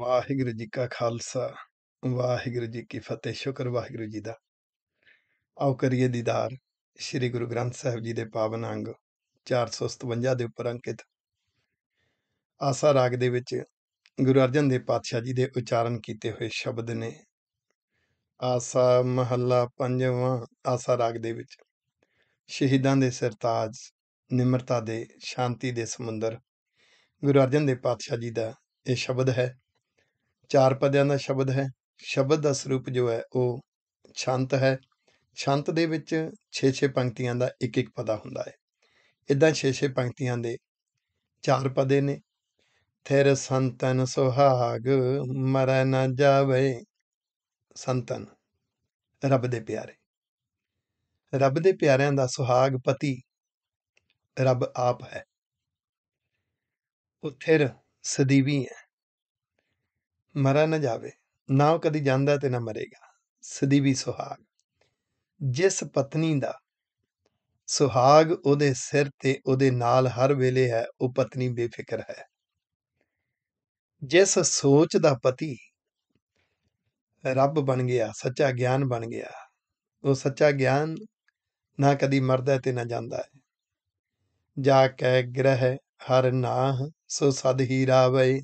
ਵਾਹਿਗੁਰੂ ਜੀ ਕਾ ਖਾਲਸਾ ਵਾਹਿਗੁਰੂ ਜੀ ਕੀ ਫਤਿਹ ਸ਼ੁਕਰ ਵਾਹਿਗੁਰੂ ਜੀ ਦਾ ਆਓ ਕਰੀਏ ਦੀਦਾਰ ਸ੍ਰੀ ਗੁਰੂ ਗ੍ਰੰਥ ਸਾਹਿਬ ਜੀ ਦੇ ਪਾਵਨ ਅੰਗ 457 ਦੇ ਉੱਪਰ ਅੰਕਿਤ ਆਸਾ ਰਾਗ ਦੇ ਵਿੱਚ ਗੁਰੂ ਅਰਜਨ ਦੇਵ ਪਾਤਸ਼ਾਹ ਜੀ ਦੇ ਉਚਾਰਨ ਕੀਤੇ ਹੋਏ ਸ਼ਬਦ ਨੇ ਆਸਾ ਮਹੱਲਾ ਪੰਜਵਾਂ ਆਸਾ ਰਾਗ ਦੇ ਵਿੱਚ ਸ਼ਹੀਦਾਂ ਦੇ ਸਰਤਾਜ ਨਿਮਰਤਾ ਦੇ ਸ਼ਾਂਤੀ ਦੇ ਸਮੁੰਦਰ ਗੁਰੂ ਅਰਜਨ ਦੇਵ ਪਾਤਸ਼ਾਹ ਜੀ ਦਾ ਇਹ ਸ਼ਬਦ ਹੈ ਚਾਰ ਪਦਿਆਂ ਦਾ ਸ਼ਬਦ ਹੈ ਸ਼ਬਦ ਦਾ ਸਰੂਪ ਜੋ ਹੈ ਉਹ ਸ਼ਾਂਤ ਹੈ ਸ਼ਾਂਤ ਦੇ ਵਿੱਚ 6-6 ਪੰਕਤੀਆਂ ਦਾ ਇੱਕ ਇੱਕ ਪਦਾ ਹੁੰਦਾ ਹੈ ਇਦਾਂ 6-6 ਪੰਕਤੀਆਂ ਦੇ ਚਾਰ ਪਦੇ ਨੇ ਥਿਰ ਸੰਤਨ ਸੁਹਾਗ ਮਰੈ ਨਾ ਜਾਵੇ ਸੰਤਨ ਰੱਬ ਦੇ ਪਿਆਰੇ ਰੱਬ ਦੇ ਪਿਆਰਿਆਂ ਦਾ ਸੁਹਾਗ ਪਤੀ ਰੱਬ ਆਪ ਹੈ ਉਹ ਥਿਰ ਸਦੀਵੀ ਹੈ ਮਰ ਨਾ ਜਾਵੇ ਨਾ ਕਦੀ ਜਾਂਦਾ ਤੇ ਨਾ ਮਰੇਗਾ ਸਦੀਵੀ ਸੁਹਾਗ ਜਿਸ ਪਤਨੀ ਦਾ ਸੁਹਾਗ ਉਹਦੇ ਸਿਰ ਤੇ ਉਹਦੇ ਨਾਲ ਹਰ ਵੇਲੇ ਹੈ ਉਹ ਪਤਨੀ ਬੇਫਿਕਰ ਹੈ ਜਿਸ ਸੋਚ ਦਾ ਪਤੀ ਰੱਬ ਬਣ ਗਿਆ ਸੱਚਾ ਗਿਆਨ ਬਣ ਗਿਆ ਉਹ ਸੱਚਾ ਗਿਆਨ ਨਾ ਕਦੀ ਮਰਦਾ ਤੇ ਨਾ ਜਾਂਦਾ ਹੈ ਜਾ ਕੇ ਗ੍ਰਹਿ ਹਰ ਨਾਹ ਸੋ ਸਦ ਹੀ ਰਾਵੇ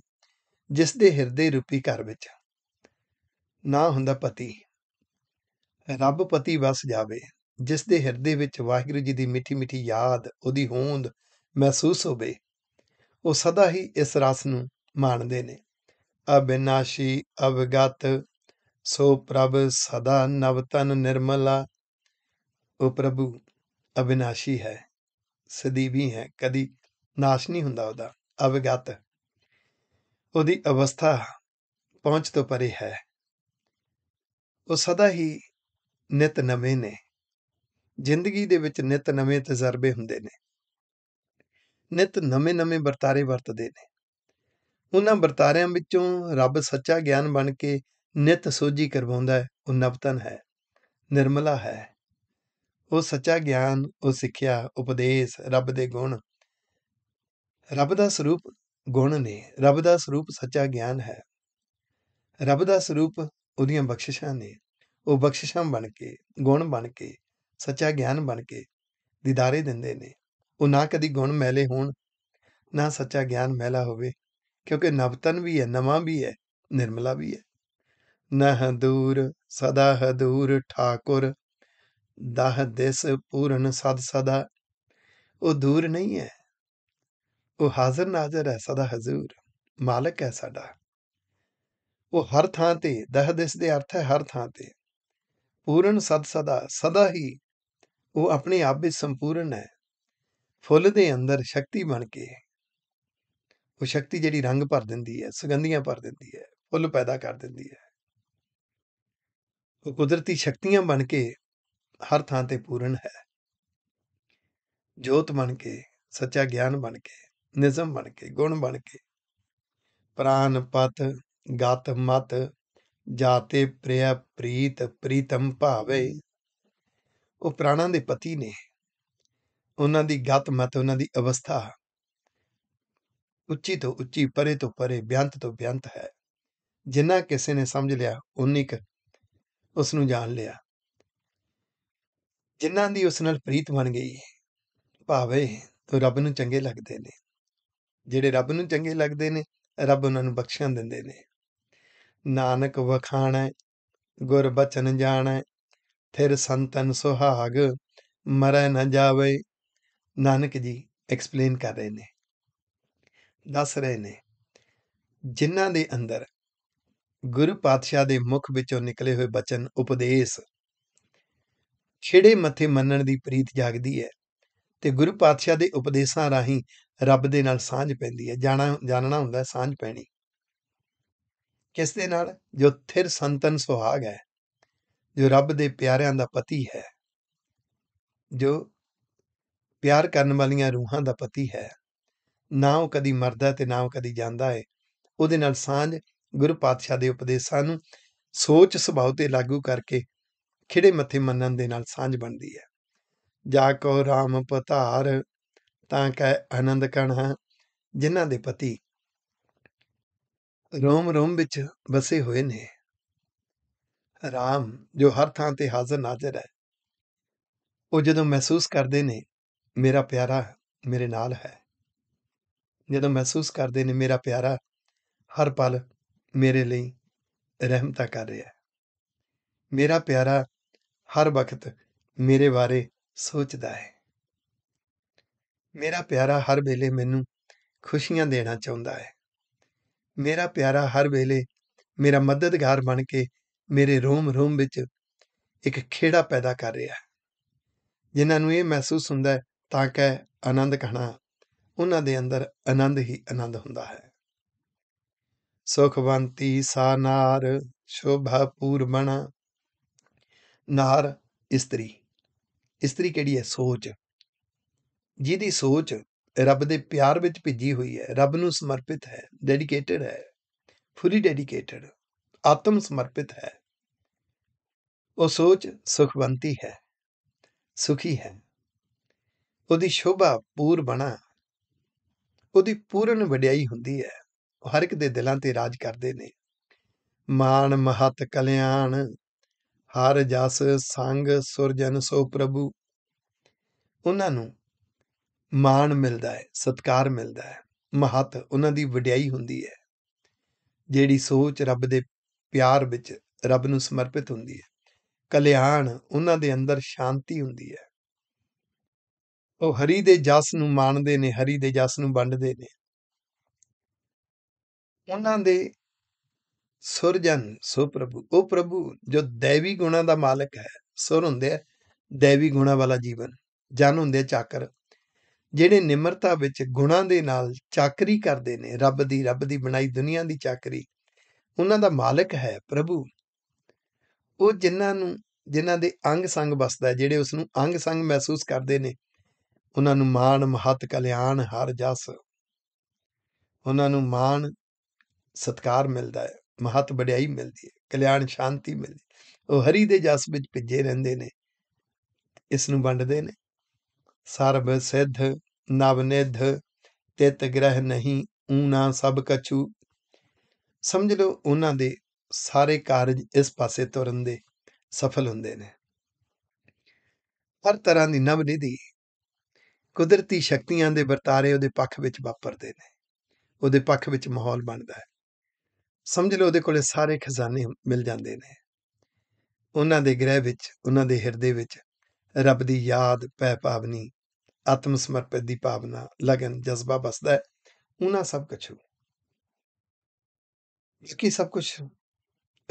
ਜਿਸ ਦੇ ਹਿਰਦੇ ਰੂਪੀ ਘਰ ਵਿੱਚ ਨਾ ਹੁੰਦਾ ਪਤੀ ਰੱਬ ਪਤੀ ਵਸ ਜਾਵੇ ਜਿਸ ਦੇ ਹਿਰਦੇ ਵਿੱਚ ਵਾਹਿਗੁਰੂ ਜੀ ਦੀ ਮਿੱਠੀ ਮਿੱਠੀ ਯਾਦ ਉਹਦੀ ਹੋਂਦ ਮਹਿਸੂਸ ਹੋਵੇ ਉਹ ਸਦਾ ਹੀ ਇਸ ਰਸ ਨੂੰ ਮੰਨਦੇ ਨੇ ਅਬਿਨਾਸ਼ੀ ਅਵਗਤ ਸੋ ਪ੍ਰਭ ਸਦਾ ਨਵਤਨ ਨਿਰਮਲਾ ਉਹ ਪ੍ਰਭੂ ਅਬਿਨਾਸ਼ੀ ਹੈ ਸਦੀ ਵੀ ਹੈ ਕਦੀ ਨਾਸ਼ ਨਹੀਂ ਹੁੰਦਾ ਉਹਦਾ ਅਵਗਤ ਉਹਦੀ ਅਵਸਥਾ ਪਹੁੰਚ ਤੋਂ ਪਰੇ ਹੈ ਉਹ ਸਦਾ ਹੀ ਨਿਤ ਨਵੇਂ ਨੇ ਜ਼ਿੰਦਗੀ ਦੇ ਵਿੱਚ ਨਿਤ ਨਵੇਂ ਤਜਰਬੇ ਹੁੰਦੇ ਨੇ ਨਿਤ ਨਵੇਂ ਨਵੇਂ ਵਰਤਾਰੇ ਵਰਤਦੇ ਨੇ ਉਹਨਾਂ ਵਰਤਾਰਿਆਂ ਵਿੱਚੋਂ ਰੱਬ ਸੱਚਾ ਗਿਆਨ ਬਣ ਕੇ ਨਿਤ ਸੋਝੀ ਕਰਵਾਉਂਦਾ ਹੈ ਉਹ ਨਵਤਨ ਹੈ ਨਿਰਮਲਾ ਹੈ ਉਹ ਸੱਚਾ ਗਿਆਨ ਉਹ ਸਿੱਖਿਆ ਉਪਦੇਸ਼ ਰੱਬ ਦੇ ਗੁਣ ਰੱਬ ਦਾ ਸਰੂਪ ਗੁਣ ਨੇ ਰੱਬ ਦਾ ਸਰੂਪ ਸੱਚਾ ਗਿਆਨ ਹੈ ਰੱਬ ਦਾ ਸਰੂਪ ਉਹਦੀਆਂ ਬਖਸ਼ਿਸ਼ਾਂ ਨੇ ਉਹ ਬਖਸ਼ਿਸ਼ਾਂ ਬਣ ਕੇ ਗੁਣ ਬਣ ਕੇ ਸੱਚਾ ਗਿਆਨ ਬਣ ਕੇ ਦਿਦਾਰੇ ਦਿੰਦੇ ਨੇ ਉਹ ਨਾ ਕਦੀ ਗੁਣ ਮੈਲੇ ਹੋਣ ਨਾ ਸੱਚਾ ਗਿਆਨ ਮੈਲਾ ਹੋਵੇ ਕਿਉਂਕਿ ਨਵਤਨ ਵੀ ਹੈ ਨਵਾਂ ਵੀ ਹੈ ਨਿਰਮਲਾ ਵੀ ਹੈ ਨਹ ਦੂਰ ਸਦਾ ਹਦੂਰ ਠਾਕੁਰ ਦਹ ਦਿਸ ਪੂਰਨ ਸਦ ਸਦਾ ਉਹ ਦੂਰ ਨਹੀਂ ਹੈ ਉਹ ਹਾਜ਼ਰ ਨਾਜ਼ਰ ਹੈ ਸਦਾ ਹਜ਼ੂਰ ਮਾਲਕ ਹੈ ਸਾਡਾ ਉਹ ਹਰ ਥਾਂ ਤੇ ਦਹ ਦਿਸ ਦੇ ਅਰਥ ਹੈ ਹਰ ਥਾਂ ਤੇ ਪੂਰਨ ਸਦ ਸਦਾ ਸਦਾ ਹੀ ਉਹ ਆਪਣੇ ਆਪ ਵਿੱਚ ਸੰਪੂਰਨ ਹੈ ਫੁੱਲ ਦੇ ਅੰਦਰ ਸ਼ਕਤੀ ਬਣ ਕੇ ਉਹ ਸ਼ਕਤੀ ਜਿਹੜੀ ਰੰਗ ਭਰ ਦਿੰਦੀ ਹੈ ਸੁਗੰਧੀਆਂ ਭਰ ਦਿੰਦੀ ਹੈ ਫੁੱਲ ਪੈਦਾ ਕਰ ਦਿੰਦੀ ਹੈ ਉਹ ਕੁਦਰਤੀ ਸ਼ਕਤੀਆਂ ਬਣ ਕੇ ਹਰ ਥਾਂ ਤੇ ਪੂਰਨ ਹੈ ਜੋਤ ਬਣ ਕੇ ਸੱਚਾ ਗਿਆਨ ਬਣ ਕੇ ਨਿਜ਼ਮ ਬਣ ਕੇ ਗੁਣ ਬਣ ਕੇ ਪ੍ਰਾਨ ਪਤ ਗਤ ਮਤ ਜਾਤੇ ਪ੍ਰਿਆ ਪ੍ਰੀਤ ਪ੍ਰੀਤਮ ਭਾਵੇ ਉਹ ਪ੍ਰਾਣਾਂ ਦੇ ਪਤੀ ਨੇ ਉਹਨਾਂ ਦੀ ਗਤ ਮਤ ਉਹਨਾਂ ਦੀ ਅਵਸਥਾ ਉੱਚੀ ਤੋਂ ਉੱਚੀ ਪਰੇ ਤੋਂ ਪਰੇ ਬਿਆੰਤ ਤੋਂ ਬਿਆੰਤ ਹੈ ਜਿੰਨਾ ਕਿਸੇ ਨੇ ਸਮਝ ਲਿਆ ਉਨੀ ਕ ਉਸ ਨੂੰ ਜਾਣ ਲਿਆ ਜਿਨ੍ਹਾਂ ਦੀ ਉਸ ਨਾਲ ਪ੍ਰੀਤ ਬਣ ਗਈ ਭਾਵੇਂ ਤੋਂ ਰੱਬ ਨੂੰ ਚੰਗੇ ਲੱਗਦੇ ਨੇ ਜਿਹੜੇ ਰੱਬ ਨੂੰ ਚੰਗੇ ਲੱਗਦੇ ਨੇ ਰੱਬ ਉਹਨਾਂ ਨੂੰ ਬਖਸ਼ਿਸ਼ ਦਿੰਦੇ ਨੇ ਨਾਨਕ ਵਖਾਣਾ ਗੁਰ ਬਚਨ ਜਾਣੈ ਫਿਰ ਸੰਤਨ ਸੁਹਾਗ ਮਰੈ ਨਾ ਜਾਵੇ ਨਾਨਕ ਜੀ ਐਕਸਪਲੇਨ ਕਰ ਰਹੇ ਨੇ ਦੱਸ ਰਹੇ ਨੇ ਜਿਨ੍ਹਾਂ ਦੇ ਅੰਦਰ ਗੁਰੂ ਪਾਤਸ਼ਾਹ ਦੇ ਮੁਖ ਵਿੱਚੋਂ ਨਿਕਲੇ ਹੋਏ ਬਚਨ ਉਪਦੇਸ਼ ਛੇੜੇ ਮੱਥੇ ਮੰਨਣ ਦੀ ਪ੍ਰੀਤ ਜਾਗਦੀ ਹੈ ਤੇ ਗੁਰੂ ਪਾਤਸ਼ਾਹ ਦੇ ਉਪਦੇਸ਼ਾਂ ਰਾਹੀਂ ਰੱਬ ਦੇ ਨਾਲ ਸਾਂਝ ਪੈਂਦੀ ਹੈ ਜਾਣਾ ਜਾਣਣਾ ਹੁੰਦਾ ਸਾਂਝ ਪੈਣੀ ਕਿਸ ਦੇ ਨਾਲ ਜੋ ਥਿਰ ਸੰਤਨ ਸੁਹਾਗ ਹੈ ਜੋ ਰੱਬ ਦੇ ਪਿਆਰਿਆਂ ਦਾ ਪਤੀ ਹੈ ਜੋ ਪਿਆਰ ਕਰਨ ਵਾਲੀਆਂ ਰੂਹਾਂ ਦਾ ਪਤੀ ਹੈ ਨਾ ਉਹ ਕਦੀ ਮਰਦਾ ਤੇ ਨਾ ਉਹ ਕਦੀ ਜਾਂਦਾ ਹੈ ਉਹਦੇ ਨਾਲ ਸਾਂਝ ਗੁਰੂ ਪਾਤਸ਼ਾਹ ਦੇ ਉਪਦੇਸ਼ਾਂ ਨੂੰ ਸੋਚ ਸੁਭਾਅ ਤੇ ਲਾਗੂ ਕਰਕੇ ਖਿੜੇ ਮੱਥੇ ਮੰਨਣ ਦੇ ਨਾਲ ਸਾਂਝ ਬਣਦੀ ਹੈ ਜਾ ਕੋ ਰਾਮ ਪਤਾਰ ਤਾਂ ਕਹ ਆਨੰਦ ਕਣ ਜਿਨ੍ਹਾਂ ਦੇ ਪਤੀ ਰੋਮ ਰੋਮ ਵਿੱਚ ਵਸੇ ਹੋਏ ਨੇ ਰਾਮ ਜੋ ਹਰ ਥਾਂ ਤੇ ਹਾਜ਼ਰ ਨਾਜ਼ਰ ਹੈ ਉਹ ਜਦੋਂ ਮਹਿਸੂਸ ਕਰਦੇ ਨੇ ਮੇਰਾ ਪਿਆਰਾ ਮੇਰੇ ਨਾਲ ਹੈ ਜਦੋਂ ਮਹਿਸੂਸ ਕਰਦੇ ਨੇ ਮੇਰਾ ਪਿਆਰਾ ਹਰ ਪਲ ਮੇਰੇ ਲਈ ਰਹਿਮਤਾ ਕਰ ਰਿਹਾ ਹੈ ਮੇਰਾ ਪਿਆਰਾ ਹਰ ਵਕਤ ਮੇਰੇ ਬਾਰੇ ਸੋਚਦਾ ਹੈ ਮੇਰਾ ਪਿਆਰਾ ਹਰ ਵੇਲੇ ਮੈਨੂੰ ਖੁਸ਼ੀਆਂ ਦੇਣਾ ਚਾਹੁੰਦਾ ਹੈ ਮੇਰਾ ਪਿਆਰਾ ਹਰ ਵੇਲੇ ਮੇਰਾ ਮਦਦਗਾਰ ਬਣ ਕੇ ਮੇਰੇ ਰੋਮ ਰੋਮ ਵਿੱਚ ਇੱਕ ਖੇੜਾ ਪੈਦਾ ਕਰ ਰਿਹਾ ਹੈ ਜਿਨ੍ਹਾਂ ਨੂੰ ਇਹ ਮਹਿਸੂਸ ਹੁੰਦਾ ਹੈ ਤਾਂ ਕਿ ਆਨੰਦ ਕਹਣਾ ਉਹਨਾਂ ਦੇ ਅੰਦਰ ਆਨੰਦ ਹੀ ਆਨੰਦ ਹੁੰਦਾ ਹੈ ਸੁਖਵੰਤੀ ਸਾ ਨਾਰ ਸ਼ੋਭਾ ਨਾਰ ਇਸਤਰੀ ਇਸਤਰੀ ਕਿਹੜੀ ਹੈ ਸੋਚ ਜਿਹਦੀ ਸੋਚ ਰੱਬ ਦੇ ਪਿਆਰ ਵਿੱਚ ਭਿੱਜੀ ਹੋਈ ਹੈ ਰੱਬ ਨੂੰ ਸਮਰਪਿਤ ਹੈ ਡੈਡੀਕੇਟਡ ਹੈ ਫੁੱਲੀ ਡੈਡੀਕੇਟਡ ਆਤਮ ਸਮਰਪਿਤ ਹੈ ਉਹ ਸੋਚ ਸੁਖਵੰਤੀ ਹੈ ਸੁਖੀ ਹੈ ਉਹਦੀ ਸ਼ੋਭਾ ਪੂਰ ਬਣਾ ਉਹਦੀ ਪੂਰਨ ਵਡਿਆਈ ਹੁੰਦੀ ਹੈ ਉਹ ਹਰ ਇੱਕ ਦੇ ਦਿਲਾਂ ਤੇ ਰਾਜ ਕਰਦੇ ਨੇ ਮਾਨ ਮਹਤ ਕਲਿਆਣ ਹਰ ਜਸ ਸੰਗ ਸੁਰਜਨ ਸੋ ਪ੍ਰਭੂ ਉਹਨਾਂ ਨੂੰ ਮਾਣ ਮਿਲਦਾ ਹੈ ਸਤਕਾਰ ਮਿਲਦਾ ਹੈ ਮਹਤ ਉਹਨਾਂ ਦੀ ਵਡਿਆਈ ਹੁੰਦੀ ਹੈ ਜਿਹੜੀ ਸੋਚ ਰੱਬ ਦੇ ਪਿਆਰ ਵਿੱਚ ਰੱਬ ਨੂੰ ਸਮਰਪਿਤ ਹੁੰਦੀ ਹੈ ਕਲਿਆਣ ਉਹਨਾਂ ਦੇ ਅੰਦਰ ਸ਼ਾਂਤੀ ਹੁੰਦੀ ਹੈ ਉਹ ਹਰੀ ਦੇ ਜਸ ਨੂੰ ਮੰਨਦੇ ਨੇ ਹਰੀ ਦੇ ਜਸ ਨੂੰ ਵੰਡਦੇ ਨੇ ਉਹਨਾਂ ਦੇ ਸੁਰਜਨ ਸੋ ਪ੍ਰਭੂ ਉਹ ਪ੍ਰਭੂ ਜੋ ਦੇਵੀ ਗੁਣਾ ਦਾ ਮਾਲਕ ਹੈ ਸੁਰ ਹੁੰਦੇ ਆ ਦੇਵੀ ਗੁਣਾ ਵਾਲਾ ਜੀਵਨ ਜਨ ਹੁੰਦੇ ਚਾਕਰ ਜਿਹੜੇ ਨਿਮਰਤਾ ਵਿੱਚ ਗੁਣਾ ਦੇ ਨਾਲ ਚਾਕਰੀ ਕਰਦੇ ਨੇ ਰੱਬ ਦੀ ਰੱਬ ਦੀ ਬਣਾਈ ਦੁਨੀਆ ਦੀ ਚਾਕਰੀ ਉਹਨਾਂ ਦਾ ਮਾਲਕ ਹੈ ਪ੍ਰਭੂ ਉਹ ਜਿਨ੍ਹਾਂ ਨੂੰ ਜਿਨ੍ਹਾਂ ਦੇ ਅੰਗ ਸੰਗ ਵਸਦਾ ਜਿਹੜੇ ਉਸ ਨੂੰ ਅੰਗ ਸੰਗ ਮਹਿਸੂਸ ਕਰਦੇ ਨੇ ਉਹਨਾਂ ਨੂੰ ਮਾਣ ਮਹਤ ਕਲਿਆਣ ਹਰ ਜਸ ਉਹਨਾਂ ਨੂੰ ਮਾਣ ਸਤਕਾਰ ਮਿਲਦਾ ਹੈ ਮਹਤ ਵਡਿਆਈ ਮਿਲਦੀ ਹੈ ਕਲਿਆਣ ਸ਼ਾਂਤੀ ਮਿਲਦੀ ਉਹ ਹਰੀ ਦੇ ਜਸ ਵਿੱਚ ਭਿੱਜੇ ਰਹਿੰਦੇ ਨੇ ਇਸ ਨੂੰ ਵੰਡਦੇ ਨੇ ਸਰਬ ਸਿੱਧ ਨਵਨਿਧ ਤਿਤ ਗ੍ਰਹਿ ਨਹੀਂ ਊਨਾ ਸਭ ਕਛੂ ਸਮਝ ਲਓ ਉਹਨਾਂ ਦੇ ਸਾਰੇ ਕਾਰਜ ਇਸ ਪਾਸੇ ਤੁਰਨ ਦੇ ਸਫਲ ਹੁੰਦੇ ਨੇ ਹਰ ਤਰ੍ਹਾਂ ਦੀ ਨਵਨਿਧੀ ਕੁਦਰਤੀ ਸ਼ਕਤੀਆਂ ਦੇ ਵਰਤਾਰੇ ਉਹਦੇ ਪੱਖ ਵਿੱਚ ਵਾਪਰਦੇ ਨੇ ਉਹਦੇ ਪੱਖ ਵਿੱਚ ਮਾਹੌਲ ਬਣਦਾ ਹੈ ਸਮਝ ਲਓ ਉਹਦੇ ਕੋਲੇ ਸਾਰੇ ਖਜ਼ਾਨੇ ਮਿਲ ਜਾਂਦੇ ਨੇ ਉਹਨਾਂ ਦੇ ਗ੍ਰਹਿ ਵਿੱਚ ਉਹਨਾਂ ਦੇ ਹਿਰਦੇ ਵਿੱਚ ਰੱਬ ਦੀ ਯਾਦ ਪੈ ਪਾਵਨੀ ਆਤਮ ਸਮਰਪਿਤ ਦੀ ਭਾਵਨਾ ਲਗਨ ਜਜ਼ਬਾ ਬਸਦਾ ਹੈ ਉਹਨਾਂ ਸਭ ਕੁਝ ਕਿ ਸਭ ਕੁਝ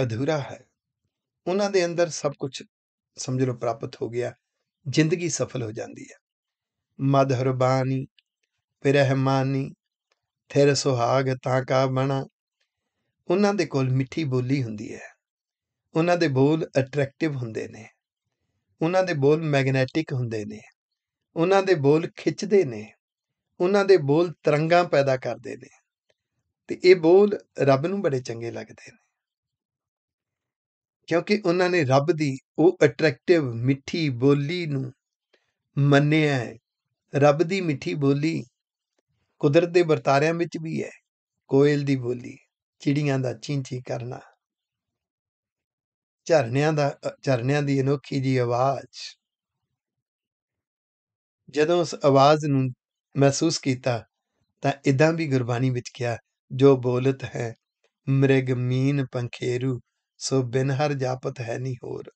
ਅਧੂਰਾ ਹੈ ਉਹਨਾਂ ਦੇ ਅੰਦਰ ਸਭ ਕੁਝ ਸਮਝ ਲਓ ਪ੍ਰਾਪਤ ਹੋ ਗਿਆ ਜ਼ਿੰਦਗੀ ਸਫਲ ਹੋ ਜਾਂਦੀ ਹੈ ਮਦਹਰਬਾਨੀ ਪਰਹਿਮਾਨੀ ਰਹਿਮਾਨੀ ਥਿਰ ਸੁਹਾਗ ਤਾਂ ਕਾ ਬਣਾ ਉਹਨਾਂ ਦੇ ਕੋਲ ਮਿੱਠੀ ਬੋਲੀ ਹੁੰਦੀ ਹੈ ਉਹਨਾਂ ਦੇ ਬੋਲ ਅਟਰੈਕਟਿਵ ਹੁੰਦੇ ਨੇ ਉਹਨਾਂ ਦੇ ਬੋਲ ਮੈਗਨੈਟਿਕ ਹੁੰਦੇ ਨੇ ਉਹਨਾਂ ਦੇ ਬੋਲ ਖਿੱਚਦੇ ਨੇ ਉਹਨਾਂ ਦੇ ਬੋਲ ਤਰੰਗਾਂ ਪੈਦਾ ਕਰਦੇ ਨੇ ਤੇ ਇਹ ਬੋਲ ਰੱਬ ਨੂੰ ਬੜੇ ਚੰਗੇ ਲੱਗਦੇ ਨੇ ਕਿਉਂਕਿ ਉਹਨਾਂ ਨੇ ਰੱਬ ਦੀ ਉਹ ਅਟਰੈਕਟਿਵ ਮਿੱਠੀ ਬੋਲੀ ਨੂੰ ਮੰਨਿਆ ਹੈ ਰੱਬ ਦੀ ਮਿੱਠੀ ਬੋਲੀ ਕੁਦਰਤ ਦੇ ਵਰਤਾਰਿਆਂ ਵਿੱਚ ਵੀ ਹੈ ਕੋਇਲ ਦੀ ਬੋਲੀ ਚਿੜੀਆਂ ਦਾ ਚਿੰਚੀ ਕਰਨਾ ਝਰਨਿਆਂ ਦਾ ਝਰਨਿਆਂ ਦੀ ਅਨੋਖੀ ਜੀ ਆਵਾਜ਼ ਜਦੋਂ ਉਸ ਆਵਾਜ਼ ਨੂੰ ਮਹਿਸੂਸ ਕੀਤਾ ਤਾਂ ਇਦਾਂ ਵੀ ਗੁਰਬਾਣੀ ਵਿੱਚ ਕਿਹਾ ਜੋ ਬੋਲਤ ਹੈ ਮ੍ਰਿਗ ਮੀਨ ਪੰਖੇਰੂ ਸੋ ਬਿਨ ਹਰ ਜਾਪਤ ਹੈ ਨਹੀਂ ਹੋਰ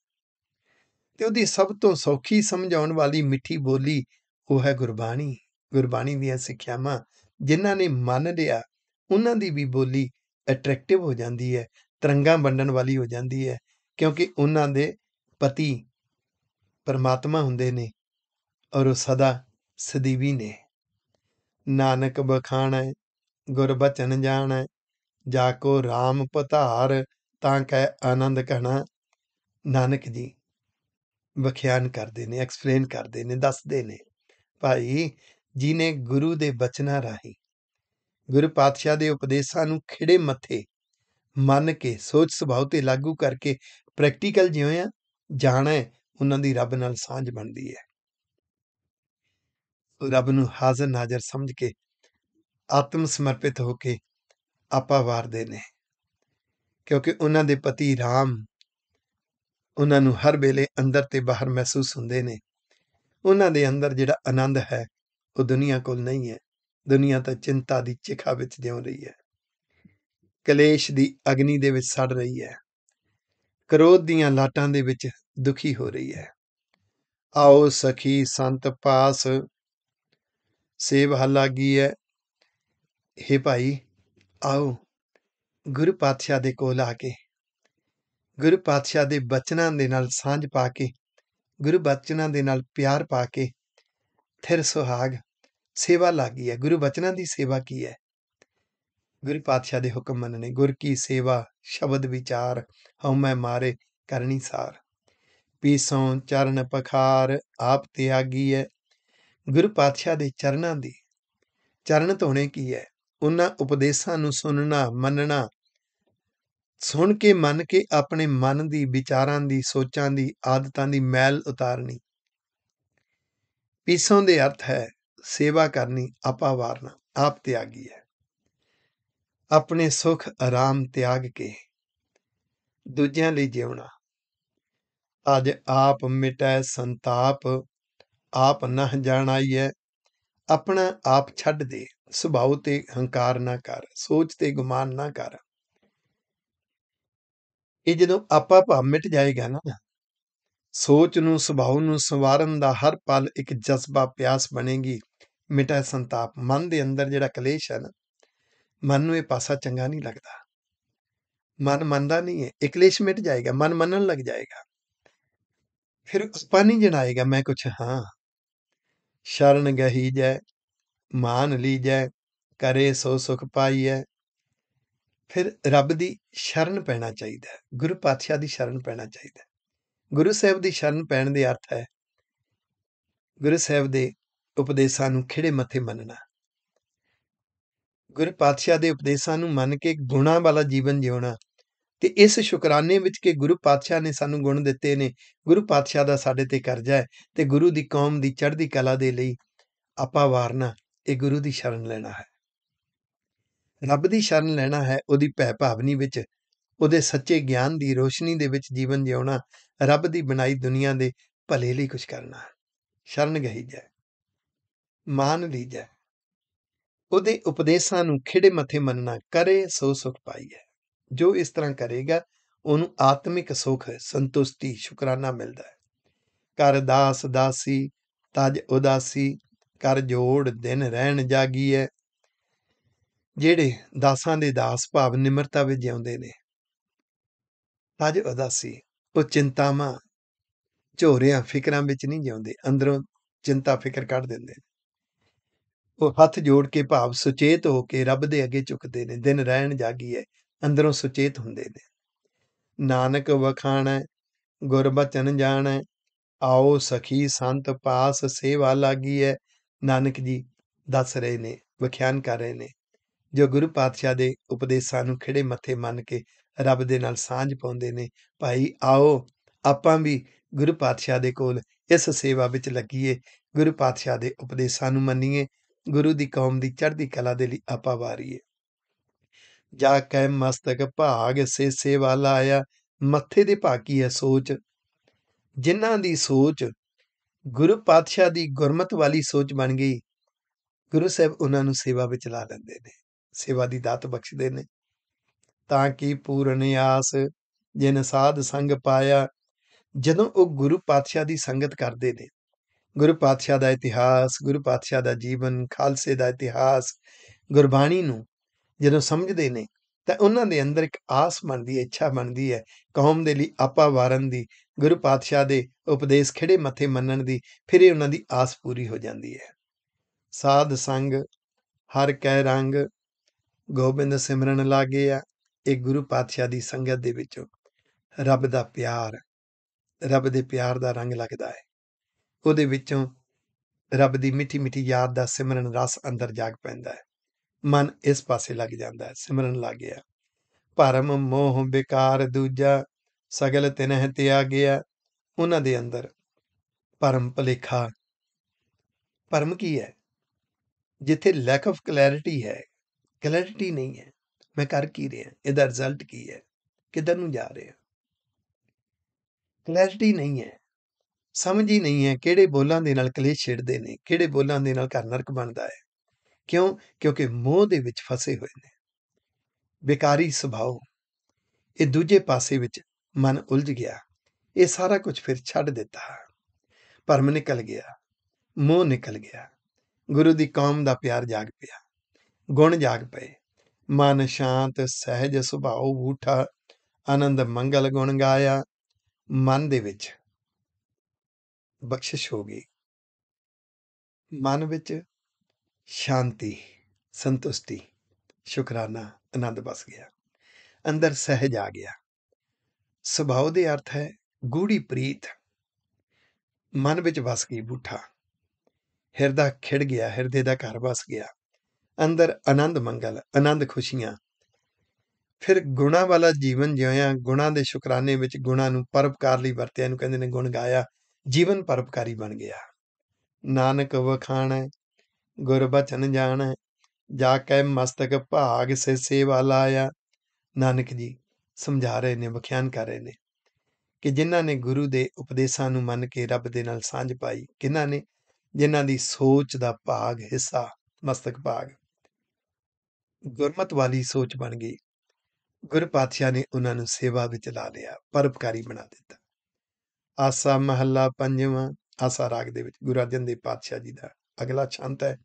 ਤੇ ਉਹਦੀ ਸਭ ਤੋਂ ਸੌਖੀ ਸਮਝਾਉਣ ਵਾਲੀ ਮਿੱਠੀ ਬੋਲੀ ਉਹ ਹੈ ਗੁਰਬਾਣੀ ਗੁਰਬਾਣੀ ਦੀਆਂ ਸਿੱਖਿਆਵਾਂ ਜਿਨ੍ਹਾਂ ਨੇ ਮੰਨ ਲਿਆ ਉਹਨਾਂ ਦੀ ਵੀ ਬੋਲੀ ਅਟਰੈਕਟਿਵ ਹੋ ਜਾਂਦੀ ਹੈ ਤਰੰਗਾਂ ਵੰਡਣ ਵਾਲੀ ਹੋ ਜਾਂਦੀ ਹੈ ਕਿਉਂਕਿ ਉਹਨਾਂ ਦੇ ਪਤੀ ਪਰਮਾਤਮਾ ਹੁੰਦੇ ਨੇ ਔਰ ਉਹ ਸਦਾ ਸਦੀਵੀ ਨੇ ਨਾਨਕ ਬਖਾਣਾ ਗੁਰਬਚਨ ਜਾਣਾ ਜਾ ਕੋ RAM ਪਧਾਰ ਤਾਂ ਕਹਿ ਆਨੰਦ ਕਹਿਣਾ ਨਾਨਕ ਜੀ ਵਿਖਿਆਨ ਕਰਦੇ ਨੇ ਐਕਸਪਲੇਨ ਕਰਦੇ ਨੇ ਦੱਸਦੇ ਨੇ ਭਾਈ ਜੀ ਨੇ ਗੁਰੂ ਦੇ ਬਚਨਾਂ ਰਾਹੀ ਗੁਰੂ ਪਾਤਸ਼ਾਹ ਦੇ ਉਪਦੇਸ਼ਾਂ ਨੂੰ ਖਿੜੇ ਮੱਥੇ ਮੰਨ ਕੇ ਸੋਚ ਸੁਭਾਅ ਤੇ ਲਾਗੂ ਕਰਕੇ ਪ੍ਰੈਕਟੀਕਲ ਜਿਉਂ ਜਾਣਾ ਉਹਨਾਂ ਦੀ ਰੱਬ ਨਾਲ ਸਾਂਝ ਬਣਦੀ ਹੈ ਰੱਬ ਨੂੰ ਹਾਜ਼ਰ ਨਾਜ਼ਰ ਸਮਝ ਕੇ ਆਤਮ ਸਮਰਪਿਤ ਹੋ ਕੇ ਆਪਾ ਵਾਰਦੇ ਨੇ ਕਿਉਂਕਿ ਉਹਨਾਂ ਦੇ ਪਤੀ RAM ਉਹਨਾਂ ਨੂੰ ਹਰ ਵੇਲੇ ਅੰਦਰ ਤੇ ਬਾਹਰ ਮਹਿਸੂਸ ਹੁੰਦੇ ਨੇ ਉਹਨਾਂ ਦੇ ਅੰਦਰ ਜਿਹੜਾ ਆਨੰਦ ਹੈ ਉਹ ਦੁਨੀਆ ਕੋਲ ਨਹੀਂ ਹੈ ਦੁਨੀਆ ਤਾਂ ਚਿੰਤਾ ਦੀ ਚਿਖਾ ਵਿੱਚ ਜਿਉ ਰਹੀ ਹੈ ਕਲੇਸ਼ ਦੀ ਅਗਨੀ ਦੇ ਵਿੱਚ ਸੜ ਰਹੀ ਹੈ ਕਰੋਧ ਦੀਆਂ ਲਾਟਾਂ ਦੇ ਵਿੱਚ ਦੁਖੀ ਹੋ ਰਹੀ ਹੈ ਆਓ ਸਖੀ ਸੰਤ ਪਾਸ ਸੇਵ ਹਲਾਗੀ ਹੈ हे ਭਾਈ ਆਓ ਗੁਰੂ ਪਾਤਸ਼ਾਹ ਦੇ ਕੋਲ ਆ ਕੇ ਗੁਰੂ ਪਾਤਸ਼ਾਹ ਦੇ ਬਚਨਾਂ ਦੇ ਨਾਲ ਸਾਂਝ ਪਾ ਕੇ ਗੁਰੂ ਬਚਨਾਂ ਦੇ ਨਾਲ ਪਿਆਰ ਪਾ ਕੇ ਥਿਰ ਸੁਹਾਗ ਸੇਵਾ ਲੱਗੀ ਹੈ ਗੁਰੂ ਬਚਨਾਂ ਦੀ ਸੇਵਾ ਕੀ ਹੈ ਗੁਰੂ ਪਾਤਸ਼ਾਹ ਦੇ ਹੁਕਮ ਮੰਨਣੇ ਗੁਰ ਕੀ ਸੇਵਾ ਸ਼ਬਦ ਵਿਚਾਰ ਹਉ ਮੈਂ ਮਾਰੇ ਕਰਨੀ ਸਾਰ ਪੀਸੋਂ ਚਰਨ ਪਖਾਰ ਆਪ ਤਿਆਗੀ ਹੈ ਗੁਰੂ ਪਾਤਸ਼ਾਹ ਦੇ ਚਰਨਾਂ ਦੀ ਚਰਨ ਧੋਣੇ ਕੀ ਹੈ ਉਹਨਾਂ ਉਪਦੇਸ਼ਾਂ ਨੂੰ ਸੁਣਨਾ ਮੰਨਣਾ ਸੁਣ ਕੇ ਮੰਨ ਕੇ ਆਪਣੇ ਮਨ ਦੀ ਵਿਚਾਰਾਂ ਦੀ ਸੋਚਾਂ ਦੀ ਆਦਤਾਂ ਦੀ ਮੈਲ ਉਤਾਰਨੀ ਪੀਸੋਂ ਦੇ ਅਰਥ ਹੈ ਸੇਵਾ ਕਰਨੀ ਆਪਾ ਵਾਰਨਾ ਆਪ ਤਿਆਗੀ ਹੈ ਆਪਣੇ ਸੁਖ ਆਰਾਮ ਤਿਆਗ ਕੇ ਦੂਜਿਆਂ ਲਈ ਜਿਉਣਾ ਅਜ ਆਪ ਮਿਟੈ ਸੰਤਾਪ ਆਪ ਨਹ ਜਾਣਾਈਐ ਆਪਣਾ ਆਪ ਛੱਡ ਦੇ ਸੁਭਾਉ ਤੇ ਹੰਕਾਰ ਨਾ ਕਰ ਸੋਚ ਤੇ ਗੁਮਾਨ ਨਾ ਕਰ ਇਹ ਜਦੋਂ ਆਪਾ ਭਾਵ ਮਿਟ ਜਾਏਗਾ ਨਾ ਸੋਚ ਨੂੰ ਸੁਭਾਅ ਨੂੰ ਸੰਵਾਰਨ ਦਾ ਹਰ ਪਲ ਇੱਕ ਜਜ਼ਬਾ ਪਿਆਸ ਬਣੇਗੀ ਮਿਟਾ ਸੰਤਾਪ ਮਨ ਦੇ ਅੰਦਰ ਜਿਹੜਾ ਕਲੇਸ਼ ਹੈ ਨਾ ਮਨ ਨੂੰ ਇਹ ਪਾਸਾ ਚੰਗਾ ਨਹੀਂ ਲੱਗਦਾ ਮਨ ਮੰਨਦਾ ਨਹੀਂ ਹੈ ਇਕਲੇਸ਼ ਮਿਟ ਜਾਏਗਾ ਮਨ ਮੰਨਣ ਲੱਗ ਜਾਏਗਾ ਫਿਰ ਉਸਪਾ ਨਹੀਂ ਜਣਾਏਗਾ ਮੈਂ ਕੁਛ ਹਾਂ ਸ਼ਰਨ ਗਹੀ ਜੈ ਮਾਨ ਲੀਜੈ ਕਰੇ ਸੋ ਸੁਖ ਪਾਈਐ ਫਿਰ ਰੱਬ ਦੀ ਸ਼ਰਨ ਪੈਣਾ ਚਾਹੀਦਾ ਹੈ ਗੁਰੂ ਪਾਤਸ਼ਾਹ ਦੀ ਸ਼ਰਨ ਪੈਣਾ ਚਾਹੀਦਾ ਹੈ ਗੁਰੂ ਸਾਹਿਬ ਦੀ ਸ਼ਰਨ ਪੈਣ ਦੇ ਅਰਥ ਹੈ ਗੁਰੂ ਸਾਹਿਬ ਦੇ ਉਪਦੇਸ਼ਾਂ ਨੂੰ ਖਿਹੜੇ ਮੱਥੇ ਮੰਨਣਾ ਗੁਰੂ ਪਾਤਸ਼ਾਹ ਦੇ ਉਪਦੇਸ਼ਾਂ ਨੂੰ ਮੰਨ ਕੇ ਗੁਣਾ ਵਾਲਾ ਜੀਵਨ ਜਿਉਣਾ ਤੇ ਇਸ ਸ਼ੁਕਰਾਨੇ ਵਿੱਚ ਕਿ ਗੁਰੂ ਪਾਤਸ਼ਾਹ ਨੇ ਸਾਨੂੰ ਗੁਣ ਦਿੱਤੇ ਨੇ ਗੁਰੂ ਪਾਤਸ਼ਾਹ ਦਾ ਸਾਡੇ ਤੇ ਕਰਜ਼ਾ ਹੈ ਤੇ ਗੁਰੂ ਦੀ ਕੌਮ ਦੀ ਚੜ੍ਹਦੀ ਕਲਾ ਦੇ ਲਈ ਆਪਾ ਵਾਰਨਾ ਇਹ ਗੁਰੂ ਦੀ ਸ਼ਰਨ ਲੈਣਾ ਹੈ ਰੱਬ ਦੀ ਸ਼ਰਨ ਲੈਣਾ ਹੈ ਉਹਦੀ ਭੈ ਭਾਵਨੀ ਵਿੱਚ ਉਹਦੇ ਸੱਚੇ ਗਿਆਨ ਦੀ ਰੋਸ਼ਨੀ ਦੇ ਵਿੱਚ ਜੀਵਨ ਜਿਉਣਾ ਰੱਬ ਦੀ ਬਣਾਈ ਦੁਨੀਆ ਦੇ ਭਲੇ ਲਈ ਕੁਝ ਕਰਨਾ ਸ਼ਰਨ ਗਈ ਜੈ ਮਾਨ ਲਈ ਲੀਜੈ ਉਹਦੇ ਉਪਦੇਸ਼ਾਂ ਨੂੰ ਖਿੜੇ ਮੱਥੇ ਮੰਨਣਾ ਕਰੇ ਸੋ ਸੁਖ ਪਾਈਐ ਜੋ ਇਸ ਤਰ੍ਹਾਂ ਕਰੇਗਾ ਉਹਨੂੰ ਆਤਮਿਕ ਸੁਖ ਸੰਤੁਸ਼ਟੀ ਸ਼ੁਕਰਾਨਾ ਮਿਲਦਾ ਹੈ ਕਰ ਦਾਸ ਦਾਸੀ ਤਜ ਉਦਾਸੀ ਕਰ ਜੋੜ ਦਿਨ ਰਹਿਣ ਜਾਗੀਐ ਜਿਹੜੇ ਦਾਸਾਂ ਦੇ ਦਾਸ ਭਾਵ ਨਿਮਰਤਾ ਵਿੱਚ ਜਿਉਂਦੇ ਨੇ ਅੱਜ ਉਦਾਸੀ ਉਹ ਚਿੰਤਾਵਾਂ ਝੋਰਿਆਂ ਫਿਕਰਾਂ ਵਿੱਚ ਨਹੀਂ ਜਿਉਂਦੇ ਅੰਦਰੋਂ ਚਿੰਤਾ ਫਿਕਰ ਕੱਢ ਦਿੰਦੇ ਉਹ ਹੱਥ ਜੋੜ ਕੇ ਭਾਵ ਸੁਚੇਤ ਹੋ ਕੇ ਰੱਬ ਦੇ ਅੱਗੇ ਝੁਕਦੇ ਨੇ ਦਿਨ ਰਹਿਣ ਜਾਗੀ ਹੈ ਅੰਦਰੋਂ ਸੁਚੇਤ ਹੁੰਦੇ ਨੇ ਨਾਨਕ ਵਖਾਣਾ ਗੁਰਬਚਨ ਜਾਣੈ ਆਓ ਸਖੀ ਸੰਤ ਪਾਸ ਸੇਵਾ ਲਾਗੀ ਹੈ ਨਾਨਕ ਜੀ ਦੱਸ ਰਹੇ ਨੇ ਵਿਖਿਆਨ ਕਰ ਰਹੇ ਨੇ ਜੋ ਗੁਰੂ ਪਾਤਸ਼ਾਹ ਦੇ ਉਪਦੇਸ਼ਾਂ ਨੂੰ ਖਿਹੜੇ ਮੱਥੇ ਮੰਨ ਕੇ ਰੱਬ ਦੇ ਨਾਲ ਸਾਂਝ ਪਾਉਂਦੇ ਨੇ ਭਾਈ ਆਓ ਆਪਾਂ ਵੀ ਗੁਰੂ ਪਾਤਸ਼ਾਹ ਦੇ ਕੋਲ ਇਸ ਸੇਵਾ ਵਿੱਚ ਲੱਗੀਏ ਗੁਰੂ ਪਾਤਸ਼ਾਹ ਦੇ ਉਪਦੇਸ਼ਾਂ ਨੂੰ ਮੰਨੀਏ ਗੁਰੂ ਦੀ ਕੌਮ ਦੀ ਚੜ੍ਹਦੀ ਕਲਾ ਦੇ ਲਈ ਆਪਾਂ ਵਾਰੀਏ ਜਾ ਕੇ ਮਸਤਕ ਭਾਗ ਸੇ ਸੇਵਾ ਲਾਇਆ ਮੱਥੇ ਦੇ ਭਾਕੀ ਹੈ ਸੋਚ ਜਿਨ੍ਹਾਂ ਦੀ ਸੋਚ ਗੁਰੂ ਪਾਤਸ਼ਾਹ ਦੀ ਗੁਰਮਤ ਵਾਲੀ ਸੋਚ ਬਣ ਗਈ ਗੁਰੂ ਸਾਹਿਬ ਉਹਨਾਂ ਨੂੰ ਸੇਵਾ ਵਿੱਚ ਲਾ ਲੈਂਦੇ ਨੇ ਸੇਵਾ ਦੀ ਦਾਤ ਬਖਸ਼ਦੇ ਨੇ ਤਾਂ ਕਿ ਪੂਰਨ ਆਸ ਜਿਨ ਸਾਧ ਸੰਗ ਪਾਇਆ ਜਦੋਂ ਉਹ ਗੁਰੂ ਪਾਤਸ਼ਾਹ ਦੀ ਸੰਗਤ ਕਰਦੇ ਨੇ ਗੁਰੂ ਪਾਤਸ਼ਾਹ ਦਾ ਇਤਿਹਾਸ ਗੁਰੂ ਪਾਤਸ਼ਾਹ ਦਾ ਜੀਵਨ ਖਾਲਸੇ ਦਾ ਇਤਿਹਾਸ ਗੁਰਬਾਣੀ ਨੂੰ ਜਦੋਂ ਸਮਝਦੇ ਨੇ ਤਾਂ ਉਹਨਾਂ ਦੇ ਅੰਦਰ ਇੱਕ ਆਸ ਬਣਦੀ ਹੈ ਇੱਛਾ ਬਣਦੀ ਹੈ ਕੌਮ ਦੇ ਲਈ ਆਪਾ ਵਾਰਨ ਦੀ ਗੁਰੂ ਪਾਤਸ਼ਾਹ ਦੇ ਉਪਦੇਸ਼ ਖਿਹੜੇ ਮੱਥੇ ਮੰਨਣ ਦੀ ਫਿਰ ਇਹ ਉਹਨਾਂ ਦੀ ਆਸ ਪੂਰੀ ਹੋ ਜਾਂਦੀ ਹੈ ਸਾਧ ਸੰਗ ਹਰ ਕੈ ਰੰਗ ਗੋਬਿੰਦ ਸਿਮਰਨ ਲਾਗੇ ਆ ਇਹ ਗੁਰੂ ਪਾਤਸ਼ਾਹ ਦੀ ਸੰਗਤ ਦੇ ਵਿੱਚੋਂ ਰੱਬ ਦਾ ਪਿਆਰ ਰੱਬ ਦੇ ਪਿਆਰ ਦਾ ਰੰਗ ਲੱਗਦਾ ਹੈ ਉਹਦੇ ਵਿੱਚੋਂ ਰੱਬ ਦੀ ਮਿੱਠੀ ਮਿੱਠੀ ਯਾਦ ਦਾ ਸਿਮਰਨ ਰਸ ਅੰਦਰ ਜਾਗ ਪੈਂਦਾ ਹੈ ਮਨ ਇਸ ਪਾਸੇ ਲੱਗ ਜਾਂਦਾ ਹੈ ਸਿਮਰਨ ਲੱਗ ਗਿਆ ਭਰਮ ਮੋਹ ਵਿਕਾਰ ਦੂਜਾ ਸਗਲ ਤਿਨਹ ਤਿਆ ਗਿਆ ਉਹਨਾਂ ਦੇ ਅੰਦਰ ਪਰਮ ਭਲੇਖਾ ਪਰਮ ਕੀ ਹੈ ਜਿੱਥੇ ਲੈਕ ਆਫ ਕਲੈਰਿਟੀ ਹੈ ਕਲੈਰਿਟੀ ਨਹੀਂ ਹੈ ਮੈਂ ਕਰ ਕੀ ਰਿਹਾ ਇਹਦਾ ਰਿਜ਼ਲਟ ਕੀ ਹੈ ਕਿੱਧਰ ਨੂੰ ਜਾ ਰਿਹਾ ਕਲੈਰਿਟੀ ਨਹੀਂ ਹੈ ਸਮਝ ਹੀ ਨਹੀਂ ਹੈ ਕਿਹੜੇ ਬੋਲਾਂ ਦੇ ਨਾਲ ਕਲੇਸ਼ ਛੇੜਦੇ ਨੇ ਕਿਹੜੇ ਬੋਲਾਂ ਦੇ ਨਾਲ ਘਰ ਨਰਕ ਬਣਦਾ ਹੈ ਕਿਉਂ ਕਿਉਂਕਿ ਮੋਹ ਦੇ ਵਿੱਚ ਫਸੇ ਹੋਏ ਨੇ ਬੇਕਾਰੀ ਸੁਭਾਅ ਇਹ ਦੂਜੇ ਪਾਸੇ ਵਿੱਚ ਮਨ ਉਲਝ ਗਿਆ ਇਹ ਸਾਰਾ ਕੁਝ ਫਿਰ ਛੱਡ ਦਿੱਤਾ ਪਰਮ ਨਿਕਲ ਗਿਆ ਮੋਹ ਨਿਕਲ ਗਿਆ ਗੁਰੂ ਦੀ ਕੌਮ ਦਾ ਪਿਆਰ ਜਾਗ ਪਿਆ ਗੁਣ ਜਾਗ ਪਏ ਮਨ ਸ਼ਾਂਤ ਸਹਿਜ ਸੁਭਾਉ ਬੂਠਾ ਆਨੰਦ ਮੰਗਲ ਗੁਣ ਗਾਇਆ ਮਨ ਦੇ ਵਿੱਚ ਬਖਸ਼ਿਸ਼ ਹੋ ਗਈ ਮਨ ਵਿੱਚ ਸ਼ਾਂਤੀ ਸੰਤੁਸ਼ਟੀ ਸ਼ੁਕਰਾਨਾ ਆਨੰਦ ਬਸ ਗਿਆ ਅੰਦਰ ਸਹਿਜ ਆ ਗਿਆ ਸੁਭਾਉ ਦੇ ਅਰਥ ਹੈ ਗੂੜੀ ਪ੍ਰੀਤ ਮਨ ਵਿੱਚ ਵਸ ਗਈ ਬੂਠਾ ਹਿਰਦਾ ਖਿੜ ਗਿਆ ਹਿਰਦੇ ਦਾ ਘਰ ਵਸ ਗਿਆ ਅੰਦਰ ਆਨੰਦ ਮੰਗਲ ਆਨੰਦ ਖੁਸ਼ੀਆਂ ਫਿਰ ਗੁਣਾ ਵਾਲਾ ਜੀਵਨ ਜਿਉਂਿਆ ਗੁਣਾ ਦੇ ਸ਼ੁਕਰਾਨੇ ਵਿੱਚ ਗੁਣਾ ਨੂੰ ਪਰਪਕਾਰ ਲਈ ਵਰਤਿਆ ਇਹਨੂੰ ਕਹਿੰਦੇ ਨੇ ਗੁਣ ਗਾਇਆ ਜੀਵਨ ਪਰਪਕਾਰੀ ਬਣ ਗਿਆ ਨਾਨਕ ਵਖਾਣ ਗੁਰਬਚਨ ਜਾਣ ਜਾ ਕੇ ਮਸਤਕ ਭਾਗ ਸੇ ਸੇਵਾ ਲਾਇਆ ਨਾਨਕ ਜੀ ਸਮਝਾ ਰਹੇ ਨੇ ਵਿਖਿਆਨ ਕਰ ਰਹੇ ਨੇ ਕਿ ਜਿਨ੍ਹਾਂ ਨੇ ਗੁਰੂ ਦੇ ਉਪਦੇਸ਼ਾਂ ਨੂੰ ਮੰਨ ਕੇ ਰੱਬ ਦੇ ਨਾਲ ਸਾਂਝ ਪਾਈ ਕਿਨਾਂ ਨੇ ਜਿਨ੍ਹਾਂ ਦੀ ਸੋਚ ਦਾ ਭਾਗ ਹਿੱਸਾ ਮਸਤਕ ਭਾਗ ਗੁਰਮਤ ਵਾਲੀ ਸੋਚ ਬਣ ਗਈ ਗੁਰੂ ਪਾਤਸ਼ਾਹ ਨੇ ਉਹਨਾਂ ਨੂੰ ਸੇਵਾ ਵਿੱਚ ਲਾ ਲਿਆ ਪਰਪਕਾਰੀ ਬਣਾ ਦਿੱਤਾ ਆਸਾ ਮਹੱਲਾ ਪੰਜਵਾਂ ਆਸਾ ਰਾਗ ਦੇ ਵਿੱਚ ਗੁਰੂ ਅਰਜਨ ਦੇਵ ਪਾਤਸ਼ਾਹ ਜੀ ਦਾ ਅਗਲਾ ਛੰਤ ਹੈ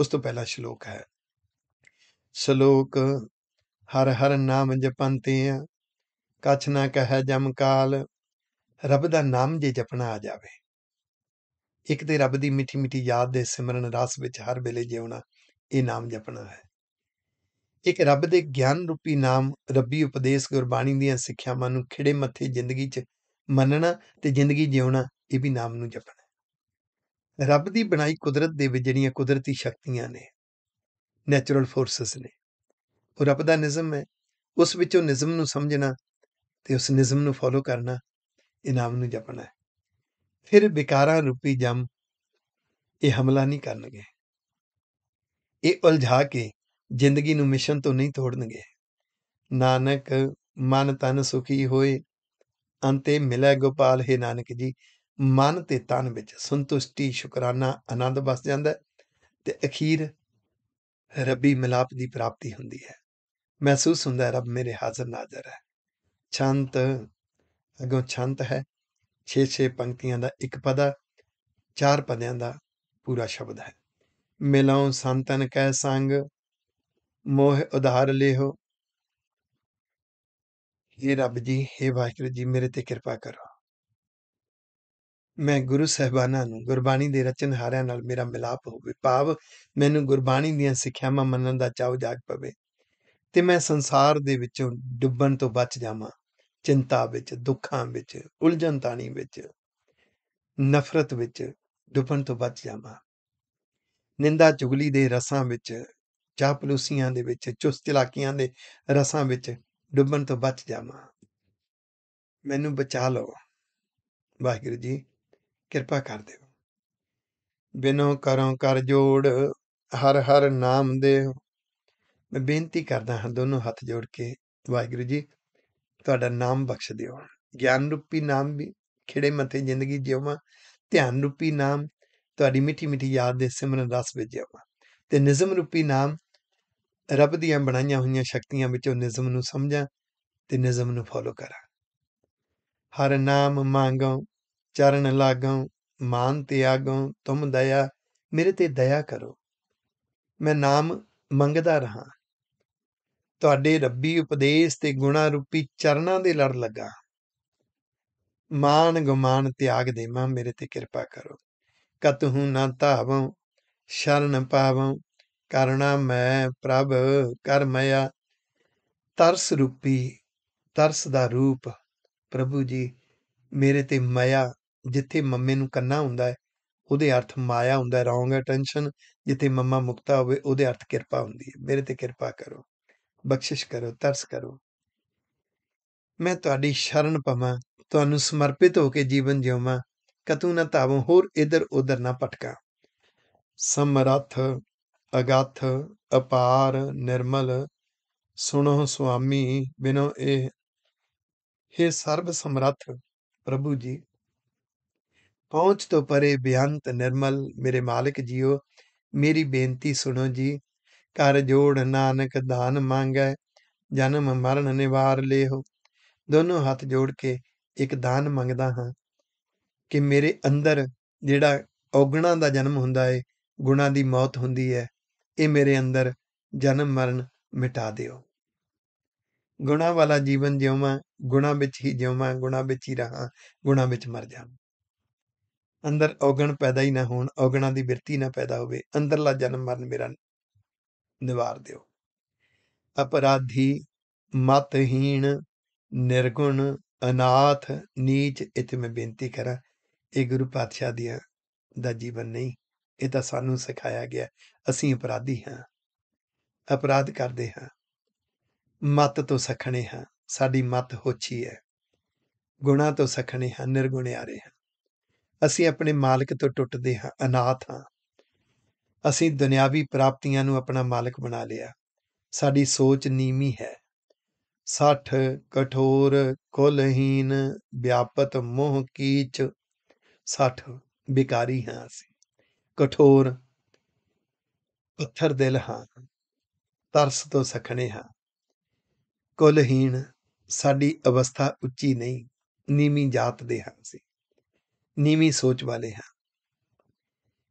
ਉਸ ਤੋਂ ਪਹਿਲਾ ਸ਼ਲੋਕ ਹੈ ਸ਼ਲੋਕ ਹਰ ਹਰ ਨਾਮ ਜਪੰਤੇ ਆ ਕਛ ਨਾ ਕਹੈ ਜਮ ਕਾਲ ਰੱਬ ਦਾ ਨਾਮ ਜੇ ਜਪਣਾ ਆ ਜਾਵੇ ਇੱਕ ਤੇ ਰੱਬ ਦੀ ਮਿੱਠੀ ਮਿੱਠੀ ਯਾਦ ਦੇ ਸਿਮਰਨ ਰਸ ਵਿੱਚ ਹਰ ਵੇਲੇ ਜਿਉਣਾ ਇਹ ਨਾਮ ਜਪਣਾ ਹੈ ਇੱਕ ਰੱਬ ਦੇ ਗਿਆਨ ਰੂਪੀ ਨਾਮ ਰੱਬੀ ਉਪਦੇਸ਼ ਗੁਰਬਾਣੀ ਦੀਆਂ ਸਿੱਖਿਆਵਾਂ ਨੂੰ ਖਿੜੇ ਮੱਥੇ ਜ਼ਿੰਦਗੀ 'ਚ ਮੰਨਣਾ ਤੇ ਜ਼ਿੰਦਗੀ ਜਿਉਣਾ ਇਹ ਵੀ ਨਾਮ ਨੂੰ ਜਪਣਾ ਹੈ ਰੱਬ ਦੀ ਬਣਾਈ ਕੁਦਰਤ ਦੇ ਵਿੱਚ ਜਿਹੜੀਆਂ ਕੁਦਰਤੀ ਸ਼ਕਤੀਆਂ ਨੇ ਨੇਚਰਲ ਫੋਰਸਸ ਨੇ ਉਹ ਰੱਬ ਦਾ ਨਿਜ਼ਮ ਹੈ ਉਸ ਵਿੱਚੋਂ ਨਿਜ਼ਮ ਨੂੰ ਸਮਝਣਾ ਤੇ ਉਸ ਨਿਜ਼ਮ ਨੂੰ ਫੋਲੋ ਕਰਨਾ ਇਹ ਨਾਮ ਨੂੰ ਜਪਣਾ ਹੈ ਫਿਰ ਵਿਕਾਰਾਂ ਰੂਪੀ ਜਮ ਇਹ ਹਮਲਾ ਨਹੀਂ ਕਰਨਗੇ ਇਹ ਉਲਝਾ ਕੇ ਜ਼ਿੰਦਗੀ ਨੂੰ ਮਿਸ਼ਨ ਤੋਂ ਨਹੀਂ ਤੋੜਨਗੇ ਨਾਨਕ ਮਨ ਤਨ ਸੁਖੀ ਹੋਏ ਅੰਤੇ ਮਿਲੇ ਗੋਪਾਲ ਹੈ ਨਾਨਕ ਜੀ ਮਨ ਤੇ ਤਨ ਵਿੱਚ ਸੰਤੁਸ਼ਟੀ ਸ਼ੁਕਰਾਨਾ ਆਨੰਦ ਵਸ ਜਾਂਦਾ ਤੇ ਅਖੀਰ ਰੱਬੀ ਮਿਲਾਪ ਦੀ ਪ੍ਰਾਪਤੀ ਹੁੰਦੀ ਹੈ ਮਹਿਸੂਸ ਹੁੰਦਾ ਰੱਬ ਮੇਰੇ ਹਾਜ਼ਰ ਨਾਜ਼ਰ ਹੈ ਛੰਤ ਅਗੋਂ ਛੰਤ ਹੈ 6-6 ਪੰਕਤੀਆਂ ਦਾ ਇੱਕ ਪਦਾ ਚਾਰ ਪਦਿਆਂ ਦਾ ਪੂਰਾ ਸ਼ਬਦ ਹੈ ਮਿਲਾਉ ਸੰਤਨ ਕੈ ਸੰਗ ਮੋਹ ਉਧਾਰ ਲਿਓ ਇਹ ਰੱਬ ਜੀ हे ਵਾਹਿਗੁਰੂ ਜੀ ਮੇਰੇ ਤੇ ਕਿਰਪਾ ਕਰੋ ਮੈਂ ਗੁਰੂ ਸਹਿਬਾਨਾਂ ਨੂੰ ਗੁਰਬਾਣੀ ਦੇ ਰਚਨਹਾਰਿਆਂ ਨਾਲ ਮੇਰਾ ਮਿਲਾਪ ਹੋਵੇ ਭਾਵ ਮੈਨੂੰ ਗੁਰਬਾਣੀ ਦੀਆਂ ਸਿੱਖਿਆਵਾਂ ਮੰਨਣ ਦਾ ਚਾਅ ਜਾਗ ਪਵੇ ਤੇ ਮੈਂ ਸੰਸਾਰ ਦੇ ਵਿੱਚੋਂ ਡੁੱਬਣ ਤੋਂ ਬਚ ਜਾਵਾਂ ਚਿੰਤਾ ਵਿੱਚ ਦੁੱਖਾਂ ਵਿੱਚ ਉਲਝਣ ਤਾਣੀ ਵਿੱਚ ਨਫ਼ਰਤ ਵਿੱਚ ਡੁੱਬਣ ਤੋਂ ਬਚ ਜਾਵਾਂ ਨਿੰਦਾ ਚੁਗਲੀ ਦੇ ਰਸਾਂ ਵਿੱਚ ਚਾਪਲੂਸੀਆਂ ਦੇ ਵਿੱਚ ਚੁਸਤ ਇਲਾਕਿਆਂ ਦੇ ਰਸਾਂ ਵਿੱਚ ਡੁੱਬਣ ਤੋਂ ਬਚ ਜਾਵਾਂ ਮੈਨੂੰ ਬਚਾ ਲਓ ਵਾਹਿਗੁਰੂ ਜੀ ਕਿਰਪਾ ਕਰ ਦਿਓ ਬਿਨੋ ਕਰੋਂ ਕਰ ਜੋੜ ਹਰ ਹਰ ਨਾਮ ਦੇ ਮੈਂ ਬੇਨਤੀ ਕਰਦਾ ਹਾਂ ਦੋਨੋਂ ਹੱਥ ਜੋੜ ਕੇ ਵਾਹਿਗੁਰੂ ਜੀ ਤੁਹਾਡਾ ਨਾਮ ਬਖਸ਼ ਦਿਓ ਗਿਆਨ ਰੂਪੀ ਨਾਮ ਵੀ ਖਿੜੇ ਮੱਥੇ ਜ਼ਿੰਦਗੀ ਜਿਉਵਾਂ ਧਿਆਨ ਰੂਪੀ ਨਾਮ ਤੁਹਾਡੀ ਮਿੱਠੀ ਮਿੱਠੀ ਯਾਦ ਦੇ ਸਿਮਰਨ ਰਸ ਵਿੱਚ ਜਿਉਵਾਂ ਤੇ ਨਿਜ਼ਮ ਰੂਪੀ ਨਾਮ ਰੱਬ ਦੀਆਂ ਬਣਾਈਆਂ ਹੋਈਆਂ ਸ਼ਕਤੀਆਂ ਵਿੱਚੋਂ ਨਿਜ਼ਮ ਨੂੰ ਸਮਝਾਂ ਤੇ ਨਿਜ਼ਮ ਨੂੰ ਫੋਲੋ ਕਰਾਂ ਹਰ ਨਾਮ ਮੰਗਾਂ ਚਰਨ ਲਾਗਾਂ ਮਾਨ ਤਿਆਗਾਂ ਤੁਮ ਦਇਆ ਮੇਰੇ ਤੇ ਦਇਆ ਕਰੋ ਮੈਂ ਨਾਮ ਮੰਗਦਾ ਰਹਾ ਤੁਹਾਡੇ ਰੱਬੀ ਉਪਦੇਸ਼ ਤੇ ਗੁਣਾ ਰੂਪੀ ਚਰਨਾਂ ਦੇ ਲੜ ਲੱਗਾ ਮਾਨ ਗੁਮਾਨ ਤਿਆਗ ਦੇ ਮਾਂ ਮੇਰੇ ਤੇ ਕਿਰਪਾ ਕਰੋ ਕਤ ਹੂੰ ਨਾ ਧਾਵਾਂ ਸ਼ਰਨ ਪਾਵਾਂ ਕਰਣਾ ਮੈਂ ਪ੍ਰਭ ਕਰ ਤਰਸ ਰੂਪੀ ਤਰਸ ਦਾ ਰੂਪ ਪ੍ਰਭੂ ਜੀ ਮੇਰੇ ਤੇ ਮਾਇਆ ਜਿੱਥੇ ਮੰਮੇ ਨੂੰ ਕੰਨਾ ਹੁੰਦਾ ਹੈ ਉਹਦੇ ਅਰਥ ਮਾਇਆ ਹੁੰਦਾ ਰੋਂਗ ਅਟੈਂਸ਼ਨ ਜਿੱਥੇ ਮੰਮਾ ਮੁਕਤਾ ਹੋਵੇ ਉਹਦੇ ਅਰਥ ਕਿਰਪਾ ਹੁੰਦੀ ਹੈ ਮੇਰੇ ਤੇ ਕਿਰਪਾ ਕਰੋ ਬਖਸ਼ਿਸ਼ ਕਰੋ ਤਰਸ ਕਰੋ ਮੈਂ ਤੁਹਾਡੀ ਸ਼ਰਨ ਪਵਾਂ ਤੁਹਾਨੂੰ ਸਮਰਪਿਤ ਹੋ ਕੇ ਜੀਵਨ ਜਿਉਵਾਂ ਕਤੂ ਨਾ ਤਾਵੋਂ ਹੋਰ ਇਧਰ ਉਧਰ ਨਾ ਪਟਕਾਂ ਸਮਰੱਥ ਅਗਥ ਅਪਾਰ ਨਿਰਮਲ ਸੁਣੋ ਸੁਆਮੀ ਬਿਨੋ ਇਹ ਹੇ ਸਰਬ ਸਮਰੱਥ ਪ੍ਰਭੂ ਜੀ ਪਹੁੰਚ ਤੋਂ ਪਰੇ ਬਿਆੰਤ ਨਿਰਮਲ ਮੇਰੇ ਮਾਲਕ ਜੀਓ ਮੇਰੀ ਬੇਨਤੀ ਸੁਣੋ ਜੀ ਕਰ ਜੋੜ ਨਾਨਕ ਦਾਨ ਮੰਗੈ ਜਨਮ ਮਰਨ ਨਿਵਾਰ ਲੇਹੋ ਦੋਨੋਂ ਹੱਥ ਜੋੜ ਕੇ ਇੱਕ ਦਾਨ ਮੰਗਦਾ ਹਾਂ ਕਿ ਮੇਰੇ ਅੰਦਰ ਜਿਹੜਾ ਔਗਣਾ ਦਾ ਜਨਮ ਹੁੰਦਾ ਏ ਗੁਣਾ ਦੀ ਮੌਤ ਹੁੰਦੀ ਹੈ ਇਹ ਮੇਰੇ ਅੰਦਰ ਜਨਮ ਮਰਨ ਮਿਟਾ ਦਿਓ ਗੁਣਾ ਵਾਲਾ ਜੀਵਨ ਜਿਉਵਾਂ ਗੁਣਾ ਵਿੱਚ ਹੀ ਜਿਉਵਾਂ ਗੁਣਾ ਵਿੱਚ ਹੀ ਰਹਾ ਗੁਣਾ ਵਿੱਚ ਮਰ ਜਾਵਾਂ ਅੰਦਰ ਔਗਣ ਪੈਦਾ ਹੀ ਨਾ ਹੋਣ ਔਗਣਾ ਦੀ ਬਿਰਤੀ ਨਾ ਪੈਦਾ ਹੋਵੇ ਅੰਦਰਲਾ ਜਨਮ ਮਰਨ ਮੇਰਾ ਨਿਵਾਰ ਦਿਓ ਅਪਰਾਧੀ ਮਤਹੀਣ ਨਿਰਗੁਣ ਅਨਾਥ ਨੀਚ ਇਥੇ ਮੈਂ ਬੇਨਤੀ ਕਰਾਂ ਇਹ ਗੁਰੂ ਪਾਤਸ਼ਾਹ ਦੀਆਂ ਦਾ ਜੀਵਨ ਨਹੀਂ ਇਹ ਤਾਂ ਸਾਨੂੰ ਸਿਖਾਇਆ ਗਿਆ ਅਸੀਂ ਅਪਰਾਧੀ ਹਾਂ ਅਪਰਾਧ ਕਰਦੇ ਹਾਂ ਮਤ ਤੋਂ ਸਖਣੇ ਹਾਂ ਸਾਡੀ ਮਤ ਹੋਛੀ ਹੈ ਗੁਣਾ ਤੋਂ ਸਖਣੇ ਹਾਂ ਨਿਰਗੁਣਿਆਰੇ ਹਾਂ ਅਸੀਂ ਆਪਣੇ ਮਾਲਕ ਤੋਂ ਟੁੱਟਦੇ ਹਾਂ ਅਨਾਥ ਹਾਂ ਅਸੀਂ ਦੁਨਿਆਵੀ ਪ੍ਰਾਪਤੀਆਂ ਨੂੰ ਆਪਣਾ ਮਾਲਕ ਬਣਾ ਲਿਆ ਸਾਡੀ ਸੋਚ ਨੀਮੀ ਹੈ ਸੱਠ ਕਠੋਰ ਕੁਲਹੀਨ ਵਿਆਪਤ ਮੋਹ ਕੀਚ ਸੱਠ ਬਿਕਾਰੀ ਹਾਂ ਅਸੀਂ ਕਠੋਰ ਪੱਥਰ ਦਿਲ ਹਾਂ ਤਰਸ ਤੋਂ ਸਖਣੇ ਹਾਂ ਕੁਲਹੀਣ ਸਾਡੀ ਅਵਸਥਾ ਉੱਚੀ ਨਹੀਂ ਨੀਮੀ ਜਾਤ ਦੇ ਹਾਂ ਸੀ ਨੀਮੀ ਸੋਚ ਵਾਲੇ ਹਾਂ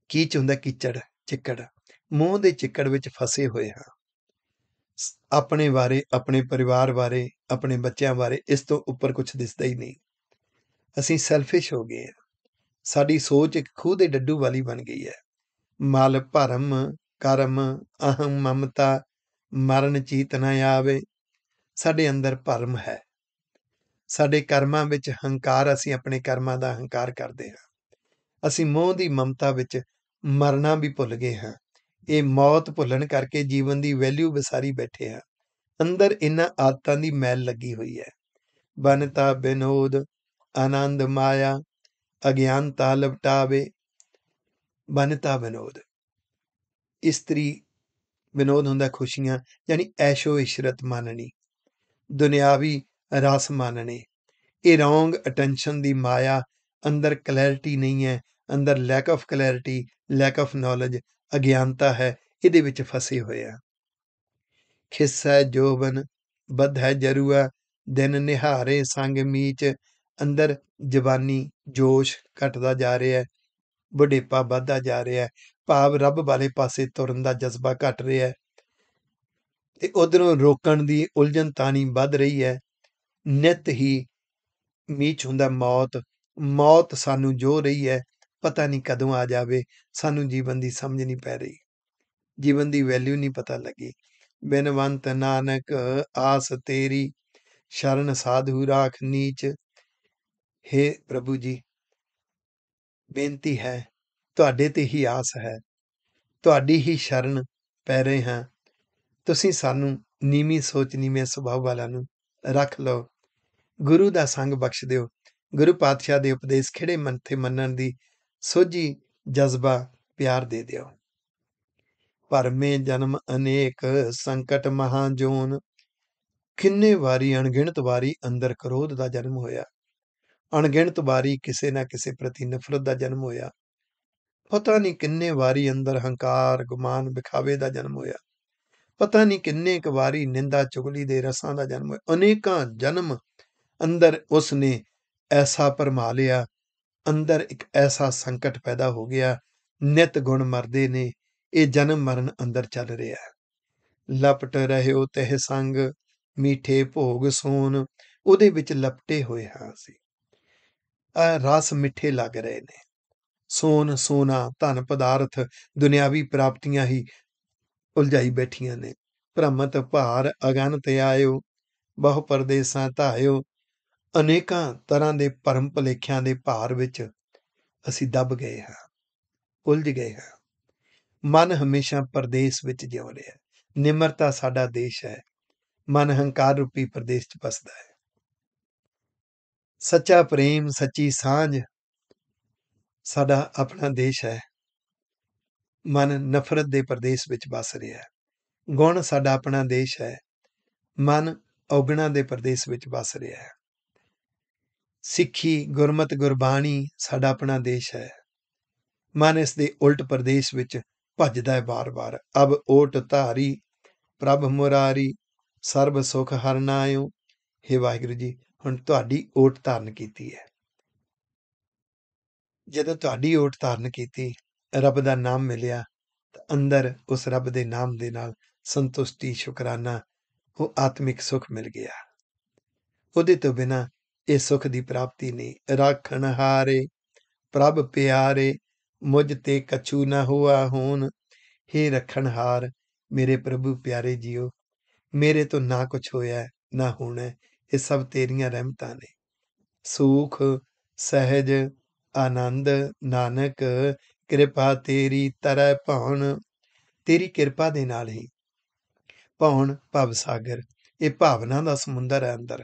ਕੀਚ ਹੁੰਦਾ ਕੀਚੜ ਚਿੱਕੜ ਮੋਹ ਦੇ ਚਿੱਕੜ ਵਿੱਚ ਫਸੇ ਹੋਏ ਹਾਂ ਆਪਣੇ ਬਾਰੇ ਆਪਣੇ ਪਰਿਵਾਰ ਬਾਰੇ ਆਪਣੇ ਬੱਚਿਆਂ ਬਾਰੇ ਇਸ ਤੋਂ ਉੱਪਰ ਕੁਝ ਦਿਸਦਾ ਹੀ ਨਹੀਂ ਅਸੀਂ ਸੈਲਫਿਸ਼ ਹੋ ਗਏ ਹਾਂ ਸਾਡੀ ਸੋਚ ਇੱਕ ਖੂਹ ਦੇ ਡੱਡੂ ਵਾਲੀ ਬਣ ਗਈ ਹੈ ਮਲ ਭਰਮ ਕਰਮ ਅਹੰ ਮਮਤਾ ਮਰਨ ਚੀਤ ਨਾ ਆਵੇ ਸਾਡੇ ਅੰਦਰ ਭਰਮ ਹੈ ਸਾਡੇ ਕਰਮਾਂ ਵਿੱਚ ਹੰਕਾਰ ਅਸੀਂ ਆਪਣੇ ਕਰਮਾਂ ਦਾ ਹੰਕਾਰ ਕਰਦੇ ਹਾਂ ਅਸੀਂ ਮੋਹ ਦੀ ਮਮਤਾ ਵਿੱਚ ਮਰਨਾ ਵੀ ਭੁੱਲ ਗਏ ਹਾਂ ਇਹ ਮੌਤ ਭੁੱਲਣ ਕਰਕੇ ਜੀਵਨ ਦੀ ਵੈਲਿਊ ਵਿਸਾਰੀ ਬੈਠੇ ਹਾਂ ਅੰਦਰ ਇਹਨਾਂ ਆਦਤਾਂ ਦੀ ਮੈਲ ਲੱਗੀ ਹੋਈ ਹੈ ਬਨਤਾ ਬਿਨੋਦ ਆਨੰਦ ਮਾਇਆ ਅਗਿਆਨਤਾ ਲਪਟਾਵੇ ਬਨਤਾ ਬਿਨੋਦ ਇਸਤਰੀ ਵਿਨੋਦ ਹੁੰਦਾ ਖੁਸ਼ੀਆਂ ਯਾਨੀ ਐਸ਼ੋ ਇਸ਼ਰਤ ਮੰਨਣੀ ਦੁਨਿਆਵੀ ਰਸ ਮੰਨਣੇ ਇਹ ਰੌਂਗ ਅਟੈਂਸ਼ਨ ਦੀ ਮਾਇਆ ਅੰਦਰ ਕਲੈਰਿਟੀ ਨਹੀਂ ਹੈ ਅੰਦਰ lack of clarity lack of knowledge ਅਗਿਆਨਤਾ ਹੈ ਇਹਦੇ ਵਿੱਚ ਫਸੇ ਹੋਏ ਆ ਖਿੱਸਾ ਜੋਬਨ ਬਧ ਹੈ ਜਰੂਆ ਦਿਨ ਨਿਹਾਰੇ ਸੰਗ ਮੀਚ ਅੰਦਰ ਜਵਾਨੀ ਜੋਸ਼ ਘਟਦਾ ਜਾ ਰਿਹਾ ਹੈ ਬੁਢੇਪਾ ਵੱਧਦਾ ਜਾ ਰਿਹਾ ਹੈ ਭਾਵ ਰੱਬ ਵਾਲੇ ਪਾਸੇ ਤੁਰਨ ਦਾ ਜਜ਼ਬਾ ਘਟ ਰਿਹਾ ਹੈ ਤੇ ਉਧਰੋਂ ਰੋਕਣ ਦੀ ਉਲਝਣ ਤਾਣੀ ਵੱਧ ਰਹੀ ਹੈ ਨਿਤ ਹੀ ਮੀਚ ਹੁੰਦਾ ਮੌਤ ਮੌਤ ਸਾਨੂੰ ਜੋ ਰਹੀ ਹੈ ਪਤਾ ਨਹੀਂ ਕਦੋਂ ਆ ਜਾਵੇ ਸਾਨੂੰ ਜੀਵਨ ਦੀ ਸਮਝ ਨਹੀਂ ਪੈ ਰਹੀ ਜੀਵਨ ਦੀ ਵੈਲਿਊ ਨਹੀਂ ਪਤਾ ਲੱਗੀ ਬਿਨਵੰਤ ਨਾਨਕ ਆਸ ਤੇਰੀ ਸ਼ਰਨ ਸਾਧੂ ਰਾਖ ਨੀਚ ਹੈ ਪ੍ਰਭੂ ਜੀ ਬੇਨਤੀ ਹੈ ਤੁਹਾਡੇ ਤੇ ਹੀ ਆਸ ਹੈ ਤੁਹਾਡੀ ਹੀ ਸ਼ਰਨ ਪੈ ਰਹੇ ਹਾਂ ਤੁਸੀਂ ਸਾਨੂੰ ਨੀਵੀਂ ਸੋਚ ਨੀਵੇਂ ਸੁਭਾਅ ਵਾਲਿਆਂ ਨੂੰ ਰੱਖ ਲਓ ਗੁਰੂ ਦਾ ਸੰਗ ਬਖਸ਼ ਦਿਓ ਗੁਰੂ ਪਾਤਸ਼ਾਹ ਦੇ ਉਪਦੇਸ਼ ਖਿਹੜੇ ਮਨ ਤੇ ਮੰਨਣ ਦੀ ਸੋਝੀ ਜਜ਼ਬਾ ਪਿਆਰ ਦੇ ਦਿਓ ਪਰਮੇ ਜਨਮ ਅਨੇਕ ਸੰਕਟ ਮਹਾ ਜੋਨ ਕਿੰਨੇ ਵਾਰੀ ਅਣਗਿਣਤ ਵਾਰੀ ਅੰਦਰ ਕਰੋਧ ਦਾ ਜਨਮ ਹੋਇਆ ਅਣਗਿਣਤ ਵਾਰੀ ਕਿਸੇ ਨਾ ਕਿਸੇ ਪ੍ਰਤੀ ਨਫ਼ਰਤ ਦਾ ਜਨਮ ਹੋਇਆ ਪਤਾ ਨਹੀਂ ਕਿੰਨੇ ਵਾਰੀ ਅੰਦਰ ਹੰਕਾਰ ਗੁਮਾਨ ਵਿਖਾਵੇ ਦਾ ਜਨਮ ਹੋਇਆ ਪਤਾ ਨਹੀਂ ਕਿੰਨੇ ਇੱਕ ਵਾਰੀ ਨਿੰਦਾ ਚੁਗਲੀ ਦੇ ਰਸਾਂ ਦਾ ਜਨਮ ਹੋਇਆ ਅਨੇਕਾਂ ਜਨਮ ਅੰਦਰ ਉਸ ਨੇ ਐਸਾ ਪਰਮਾ ਲਿਆ ਅੰਦਰ ਇੱਕ ਐਸਾ ਸੰਕਟ ਪੈਦਾ ਹੋ ਗਿਆ ਨਿਤ ਗੁਣ ਮਰਦੇ ਨੇ ਇਹ ਜਨਮ ਮਰਨ ਅੰਦਰ ਚੱਲ ਰਿਹਾ ਲਪਟ ਰਹਿਓ ਤਹਿ ਸੰਗ ਮੀਠੇ ਭੋਗ ਸੋਨ ਉਹਦੇ ਵਿੱਚ ਲਪਟੇ ਹੋਏ ਹਾਂ ਅਸੀਂ ਆ ਰਸ ਮਿੱਠੇ ਲੱਗ ਰਹੇ ਨੇ ਸੋਨ ਸੋਨਾ ਧਨ ਪਦਾਰਥ ਦੁਨਿਆਵੀ ਪ੍ਰਾਪਤੀਆਂ ਹੀ ਉਲਝਾਈ ਬੈਠੀਆਂ ਨੇ ਭ੍ਰਮਤ ਭਾਰ ਅਗਨਤ ਆਇਓ ਬਹੁ ਪਰਦੇਸਾਂ ਧਾਇਓ ਅਨੇਕਾਂ ਤਰ੍ਹਾਂ ਦੇ ਪਰਮ ਭਲੇਖਿਆਂ ਦੇ ਭਾਰ ਵਿੱਚ ਅਸੀਂ ਦੱਬ ਗਏ ਹਾਂ ਉਲਝ ਗਏ ਹਾਂ ਮਨ ਹਮੇਸ਼ਾ ਪਰਦੇਸ ਵਿੱਚ ਜਿਉ ਰਿਹਾ ਨਿਮਰਤਾ ਸਾਡਾ ਦੇਸ਼ ਹੈ ਮਨ ਹੰਕਾਰ ਰੂਪੀ ਪਰਦੇਸ 'ਚ ਫਸਦਾ ਹੈ ਸੱਚਾ ਪ੍ਰੇਮ ਸੱਚੀ ਸਾਂਝ ਸਾਡਾ ਆਪਣਾ ਦੇਸ਼ ਹੈ ਮਨ ਨਫ਼ਰਤ ਦੇ ਪ੍ਰਦੇਸ਼ ਵਿੱਚ ਵਸ ਰਿਹਾ ਹੈ ਗੁਣ ਸਾਡਾ ਆਪਣਾ ਦੇਸ਼ ਹੈ ਮਨ ਔਗਣਾ ਦੇ ਪ੍ਰਦੇਸ਼ ਵਿੱਚ ਵਸ ਰਿਹਾ ਹੈ ਸਿੱਖੀ ਗੁਰਮਤ ਗੁਰਬਾਣੀ ਸਾਡਾ ਆਪਣਾ ਦੇਸ਼ ਹੈ ਮਨ ਇਸ ਦੇ ਉਲਟ ਪ੍ਰਦੇਸ਼ ਵਿੱਚ ਭੱਜਦਾ ਹੈ ਬਾਰ-ਬਾਰ ਅਬ ਓਟ ਧਾਰੀ ਪ੍ਰਭ ਮੁਰਾਰੀ ਸਰਬ ਸੁਖ ਹਰਨਾਇਓ ਹੇ ਵਾਹਿਗੁਰੂ ਜੀ ਹੁਣ ਤੁਹਾਡੀ ਓਟ ਧਾਰਨ ਕੀਤੀ ਹੈ ਜਦੋਂ ਤੁਹਾਡੀ ਓਟ ਧਾਰਨ ਕੀਤੀ ਰੱਬ ਦਾ ਨਾਮ ਮਿਲਿਆ ਤਾਂ ਅੰਦਰ ਉਸ ਰੱਬ ਦੇ ਨਾਮ ਦੇ ਨਾਲ ਸੰਤੁਸ਼ਟੀ ਸ਼ੁਕਰਾਨਾ ਉਹ ਆਤਮਿਕ ਸੁਖ ਮਿਲ ਗਿਆ ਉਹਦੇ ਤੋਂ ਬਿਨਾ ਇਹ ਸੁਖ ਦੀ ਪ੍ਰਾਪਤੀ ਨਹੀਂ ਰੱਖਣ ਹਾਰੇ ਪ੍ਰਭ ਪਿਆਰੇ ਮੁਝ ਤੇ ਕਛੂ ਨਾ ਹੋਆ ਹੋਣ ਹੇ ਰੱਖਣ ਹਾਰ ਮੇਰੇ ਪ੍ਰਭੂ ਪਿਆਰੇ ਜੀਓ ਮੇਰੇ ਤੋਂ ਨਾ ਕੁਛ ਹੋਇਆ ਨਾ ਹੋਣਾ ਇਹ ਸਭ ਤੇਰੀਆਂ ਰਹਿਮਤਾਂ ਨੇ ਸੁਖ ਸਹਿਜ ਆਨੰਦ ਨਾਨਕ ਕਿਰਪਾ ਤੇਰੀ ਤਰੈ ਭਉਣ ਤੇਰੀ ਕਿਰਪਾ ਦੇ ਨਾਲ ਹੀ ਭਉਣ ਭਵ ਸਾਗਰ ਇਹ ਭਾਵਨਾ ਦਾ ਸਮੁੰਦਰ ਹੈ ਅੰਦਰ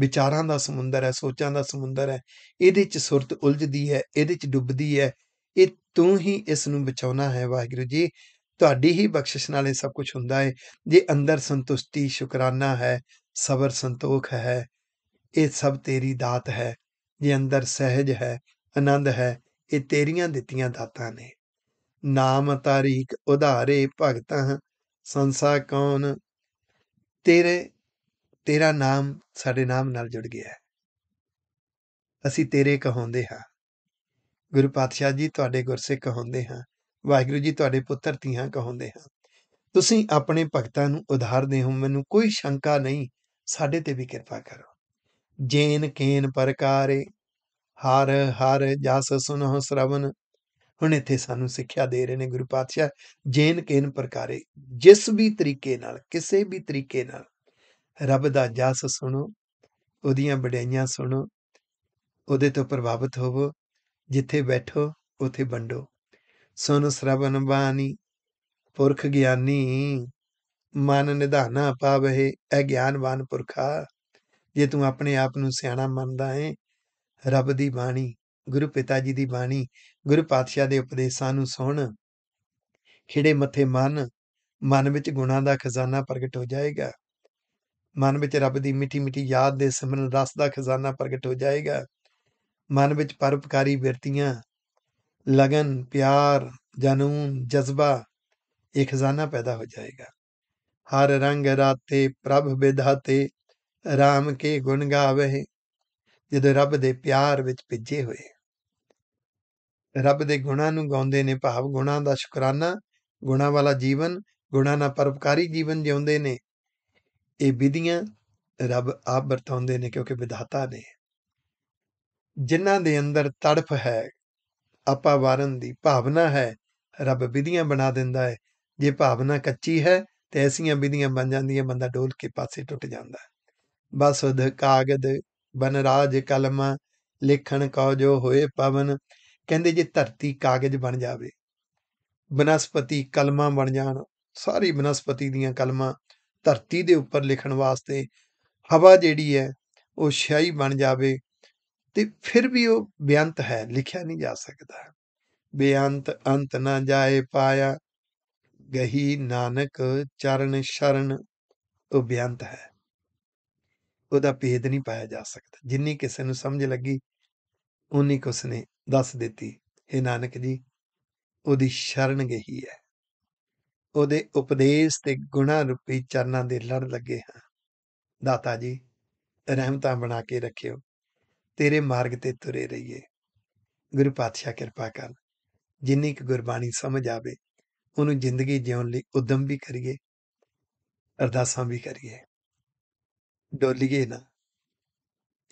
ਵਿਚਾਰਾਂ ਦਾ ਸਮੁੰਦਰ ਹੈ ਸੋਚਾਂ ਦਾ ਸਮੁੰਦਰ ਹੈ ਇਹਦੇ ਚ ਸੁਰਤ ਉਲਝਦੀ ਹੈ ਇਹਦੇ ਚ ਡੁੱਬਦੀ ਹੈ ਇਹ ਤੂੰ ਹੀ ਇਸ ਨੂੰ ਬਚਾਉਣਾ ਹੈ ਵਾਹਿਗੁਰੂ ਜੀ ਤੁਹਾਡੀ ਹੀ ਬਖਸ਼ਿਸ਼ ਨਾਲ ਇਹ ਸਭ ਕੁਝ ਹੁੰਦਾ ਹੈ ਜੇ ਅੰਦਰ ਸੰਤੁਸ਼ਟੀ ਸ਼ੁਕਰਾਨਾ ਹੈ ਸਬਰ ਸੰਤੋਖ ਹੈ ਇਹ ਸਭ ਤੇਰੀ ਦਾਤ ਹੈ ਜੇ ਅੰਦਰ ਸਹਿਜ ਹੈ ਆਨੰਦ ਹੈ ਇਹ ਤੇਰੀਆਂ ਦਿੱਤੀਆਂ ਦਾਤਾਂ ਨੇ ਨਾਮ ਤਾਰੀਕ ਉਧਾਰੇ ਭਗਤਾਂ ਸੰਸਾ ਕੌਣ ਤੇਰੇ ਤੇਰਾ ਨਾਮ ਸਾਡੇ ਨਾਮ ਨਾਲ ਜੁੜ ਗਿਆ ਹੈ ਅਸੀਂ ਤੇਰੇ ਕਹੋਂਦੇ ਹਾਂ ਗੁਰੂ ਪਾਤਸ਼ਾਹ ਜੀ ਤੁਹਾਡੇ ਗੁਰਸਿੱਖ ਕਹੋਂਦੇ ਹਾਂ ਵਾਹਿਗੁਰੂ ਜੀ ਤੁਹਾਡੇ ਪੁੱਤਰ ਧੀਆਂ ਕਹੋਂਦੇ ਹਾਂ ਤੁਸੀਂ ਆਪਣੇ ਭਗਤਾਂ ਨੂੰ ਉਧਾਰ ਦੇ ਹੋ ਮੈਨੂੰ ਕੋਈ ਸ਼ੰਕਾ ਨਹੀਂ ਸਾਡੇ ਤੇ ਵੀ ਕਿਰਪਾ ਕਰੋ ਜੇਨ ਕੇਨ ਪ੍ਰਕਾਰੇ ਹਰ ਹਰ ਜਸ ਸੁਨੋ ਸ਼ਰਵਨ ਹੁਣ ਇੱਥੇ ਸਾਨੂੰ ਸਿੱਖਿਆ ਦੇ ਰਹੇ ਨੇ ਗੁਰੂ ਪਾਤਸ਼ਾਹ ਜੇਨ ਕੇਨ ਪ੍ਰਕਾਰੇ ਜਿਸ ਵੀ ਤਰੀਕੇ ਨਾਲ ਕਿਸੇ ਵੀ ਤਰੀਕੇ ਨਾਲ ਰੱਬ ਦਾ ਜਸ ਸੁਣੋ ਉਹਦੀਆਂ ਵਡਿਆਈਆਂ ਸੁਣੋ ਉਹਦੇ ਤੋਂ ਪ੍ਰਭਾਵਿਤ ਹੋਵੋ ਜਿੱਥੇ ਬੈਠੋ ਉਥੇ ਵੰਡੋ ਸੁਨ ਸਰਵਨ ਬਾਣੀ ਪੁਰਖ ਗਿਆਨੀ ਮਨ ਨਿਧਾਨਾ ਪਾਵਹਿ ਇਹ ਗਿਆਨਵਾਨ ਪੁਰਖਾ ਜੇ ਤੂੰ ਆਪਣੇ ਆਪ ਨੂੰ ਸਿਆਣਾ ਮੰਨਦਾ ਹੈ ਰੱਬ ਦੀ ਬਾਣੀ ਗੁਰੂ ਪਿਤਾ ਜੀ ਦੀ ਬਾਣੀ ਗੁਰੂ ਪਾਤਸ਼ਾਹ ਦੇ ਉਪਦੇਸ਼ਾਂ ਨੂੰ ਸੁਣ ਖਿੜੇ ਮੱਥੇ ਮਨ ਮਨ ਵਿੱਚ ਗੁਣਾ ਦਾ ਖਜ਼ਾਨਾ ਪ੍ਰਗਟ ਹੋ ਜਾਏਗਾ ਮਨ ਵਿੱਚ ਰੱਬ ਦੀ ਮਿੱਠੀ ਮਿੱਠੀ ਯਾਦ ਦੇ ਸਿਮਰਨ ਰਸ ਦਾ ਖਜ਼ਾਨਾ ਪ੍ਰਗਟ ਹੋ ਜਾਏਗਾ ਮਨ ਵਿੱਚ ਪਰਉਪਕਾਰੀ ਬਿਰਤੀਆਂ ਲਗਨ ਪਿਆਰ ਜਨੂਨ ਜਜ਼ਬਾ ਇਹ ਖਜ਼ਾਨਾ ਪੈਦਾ ਹੋ ਜਾਏਗਾ ਹਰ ਰੰਗ ਰਾਤੇ ਪ੍ਰਭ ਵਿਧਾਤੇ ਰਾਮ ਕੇ ਗੁਣ ਗਾਵੇ ਜਦੋਂ ਰੱਬ ਦੇ ਪਿਆਰ ਵਿੱਚ ਭਿੱਜੇ ਹੋਏ ਰੱਬ ਦੇ ਗੁਣਾਂ ਨੂੰ ਗਾਉਂਦੇ ਨੇ ਭਾਵ ਗੁਣਾਂ ਦਾ ਸ਼ੁਕਰਾਨਾ ਗੁਣਾ ਵਾਲਾ ਜੀਵਨ ਗੁਣਾ ਨਾਲ ਪਰਉਪਕਾਰੀ ਜੀਵਨ ਜਿਉਂਦੇ ਨੇ ਇਹ ਵਿਧੀਆਂ ਰੱਬ ਆਪ ਵਰਤਾਉਂਦੇ ਨੇ ਕਿਉਂਕਿ ਵਿਧਾਤਾ ਨੇ ਜਿਨ੍ਹਾਂ ਦੇ ਅੰਦਰ ਤੜਫ ਹੈ ਆਪਾ ਵਾਰਨ ਦੀ ਭਾਵਨਾ ਹੈ ਰੱਬ ਵਿਧੀਆਂ ਬਣਾ ਦਿੰਦਾ ਹੈ ਜੇ ਭਾਵਨਾ ਕੱਚੀ ਹੈ ਤੇ ਐਸੀਆਂ ਵਿਧੀਆਂ ਬਣ ਜਾਂਦੀਆਂ ਬੰਦਾ ਡੋਲ ਕੇ ਪਾਸੇ ਟੁੱਟ ਜਾਂਦਾ ਹੈ ਬਸੁਧ ਕਾਗਦ ਬਨਰਾਜ ਕਲਮ ਲਿਖਣ ਕਉ ਜੋ ਹੋਏ ਪਵਨ ਕਹਿੰਦੇ ਜੇ ਧਰਤੀ ਕਾਗਜ਼ ਬਣ ਜਾਵੇ ਬਨਸਪਤੀ ਕਲਮਾਂ ਬਣ ਜਾਣ ਸਾਰੀ ਬਨਸਪਤੀ ਦੀਆਂ ਕਲਮਾਂ ਧਰਤੀ ਦੇ ਉੱਪਰ ਲਿਖਣ ਵਾਸਤੇ ਹਵਾ ਜਿਹੜੀ ਹੈ ਉਹ ਸ਼ਾਈ ਬਣ ਜਾਵੇ ਤੇ ਫਿਰ ਵੀ ਉਹ ਬਿਆੰਤ ਹੈ ਲਿਖਿਆ ਨਹੀਂ ਜਾ ਸਕਦਾ ਬਿਆੰਤ ਅੰਤ ਨਾ ਜਾਏ ਪਾਇਆ ਗਹੀ ਨਾਨਕ ਚਰਨ ਸ਼ਰਨ ਉਹ ਬਿਆੰਤ ਹੈ ਉਹਦਾ ਭੇਦ ਨਹੀਂ ਪਾਇਆ ਜਾ ਸਕਦਾ ਜਿੰਨੀ ਕਿਸੇ ਨੂੰ ਸਮਝ ਲੱਗੀ ਉਨੀ ਕੁਸ ਨੇ ਦੱਸ ਦਿੱਤੀ ਹੈ ਨਾਨਕ ਜੀ ਉਹਦੀ ਸ਼ਰਨ ਗਹੀ ਹੈ ਉਹਦੇ ਉਪਦੇਸ਼ ਤੇ ਗੁਣਾ ਰੂਪੀ ਚਰਨਾਂ ਦੇ ਲੜ ਲੱਗੇ ਹਾਂ ਦਾਤਾ ਜੀ ਰਹਿਮਤਾਂ ਬਣਾ ਕੇ ਰੱਖਿਓ ਤੇਰੇ ਮਾਰਗ ਤੇ ਤੁਰੇ ਰਹੀਏ ਗੁਰੂ ਪਾਤਸ਼ਾਹ ਕਿਰਪਾ ਕਰ ਜਿੰਨੀ ਕਿ ਗੁਰਬਾਣੀ ਸਮਝ ਆਵੇ ਉਹਨੂੰ ਜ਼ਿੰਦਗੀ ਜਿਉਣ ਲਈ ਉਦਮ ਵੀ ਕਰੀਏ ਅਰਦਾਸਾਂ ਵੀ ਕਰੀਏ ਡੋਲੀਏ ਨਾ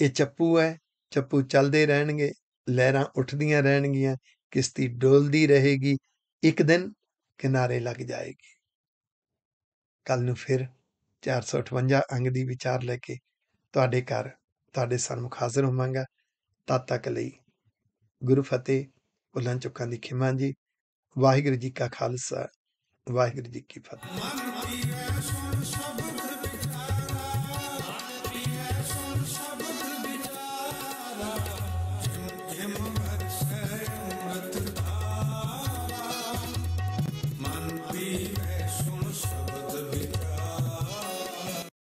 ਇਹ ਚੱਪੂ ਹੈ ਚੱਪੂ ਚੱਲਦੇ ਰਹਿਣਗੇ ਲਹਿਰਾਂ ਉੱਠਦੀਆਂ ਰਹਿਣਗੀਆਂ ਕਿਸ਼ਤੀ ਡੋਲਦੀ ਰਹੇਗੀ ਇੱਕ ਦਿਨ ਕਿਨਾਰੇ ਲੱਗ ਜਾਏਗੀ ਕੱਲ ਨੂੰ ਫਿਰ 458 ਅੰਗ ਦੀ ਵਿਚਾਰ ਲੈ ਕੇ ਤੁਹਾਡੇ ਘਰ ਤੁਹਾਡੇ ਸਾਹਮਣੇ ਹਾਜ਼ਰ ਹੋਵਾਂਗਾ ਤਦ ਤੱਕ ਲਈ ਗੁਰੂ ਫਤਿਹ ਉਲਾਂ ਚੁੱਕਾਂ ਦੀ ਖਿਮਾਂ ਜੀ ਵਾਹਿਗੁਰੂ ਜੀ ਕਾ ਖਾਲਸਾ ਵਾਹਿਗੁਰੂ ਜੀ ਕੀ ਫਤਿਹ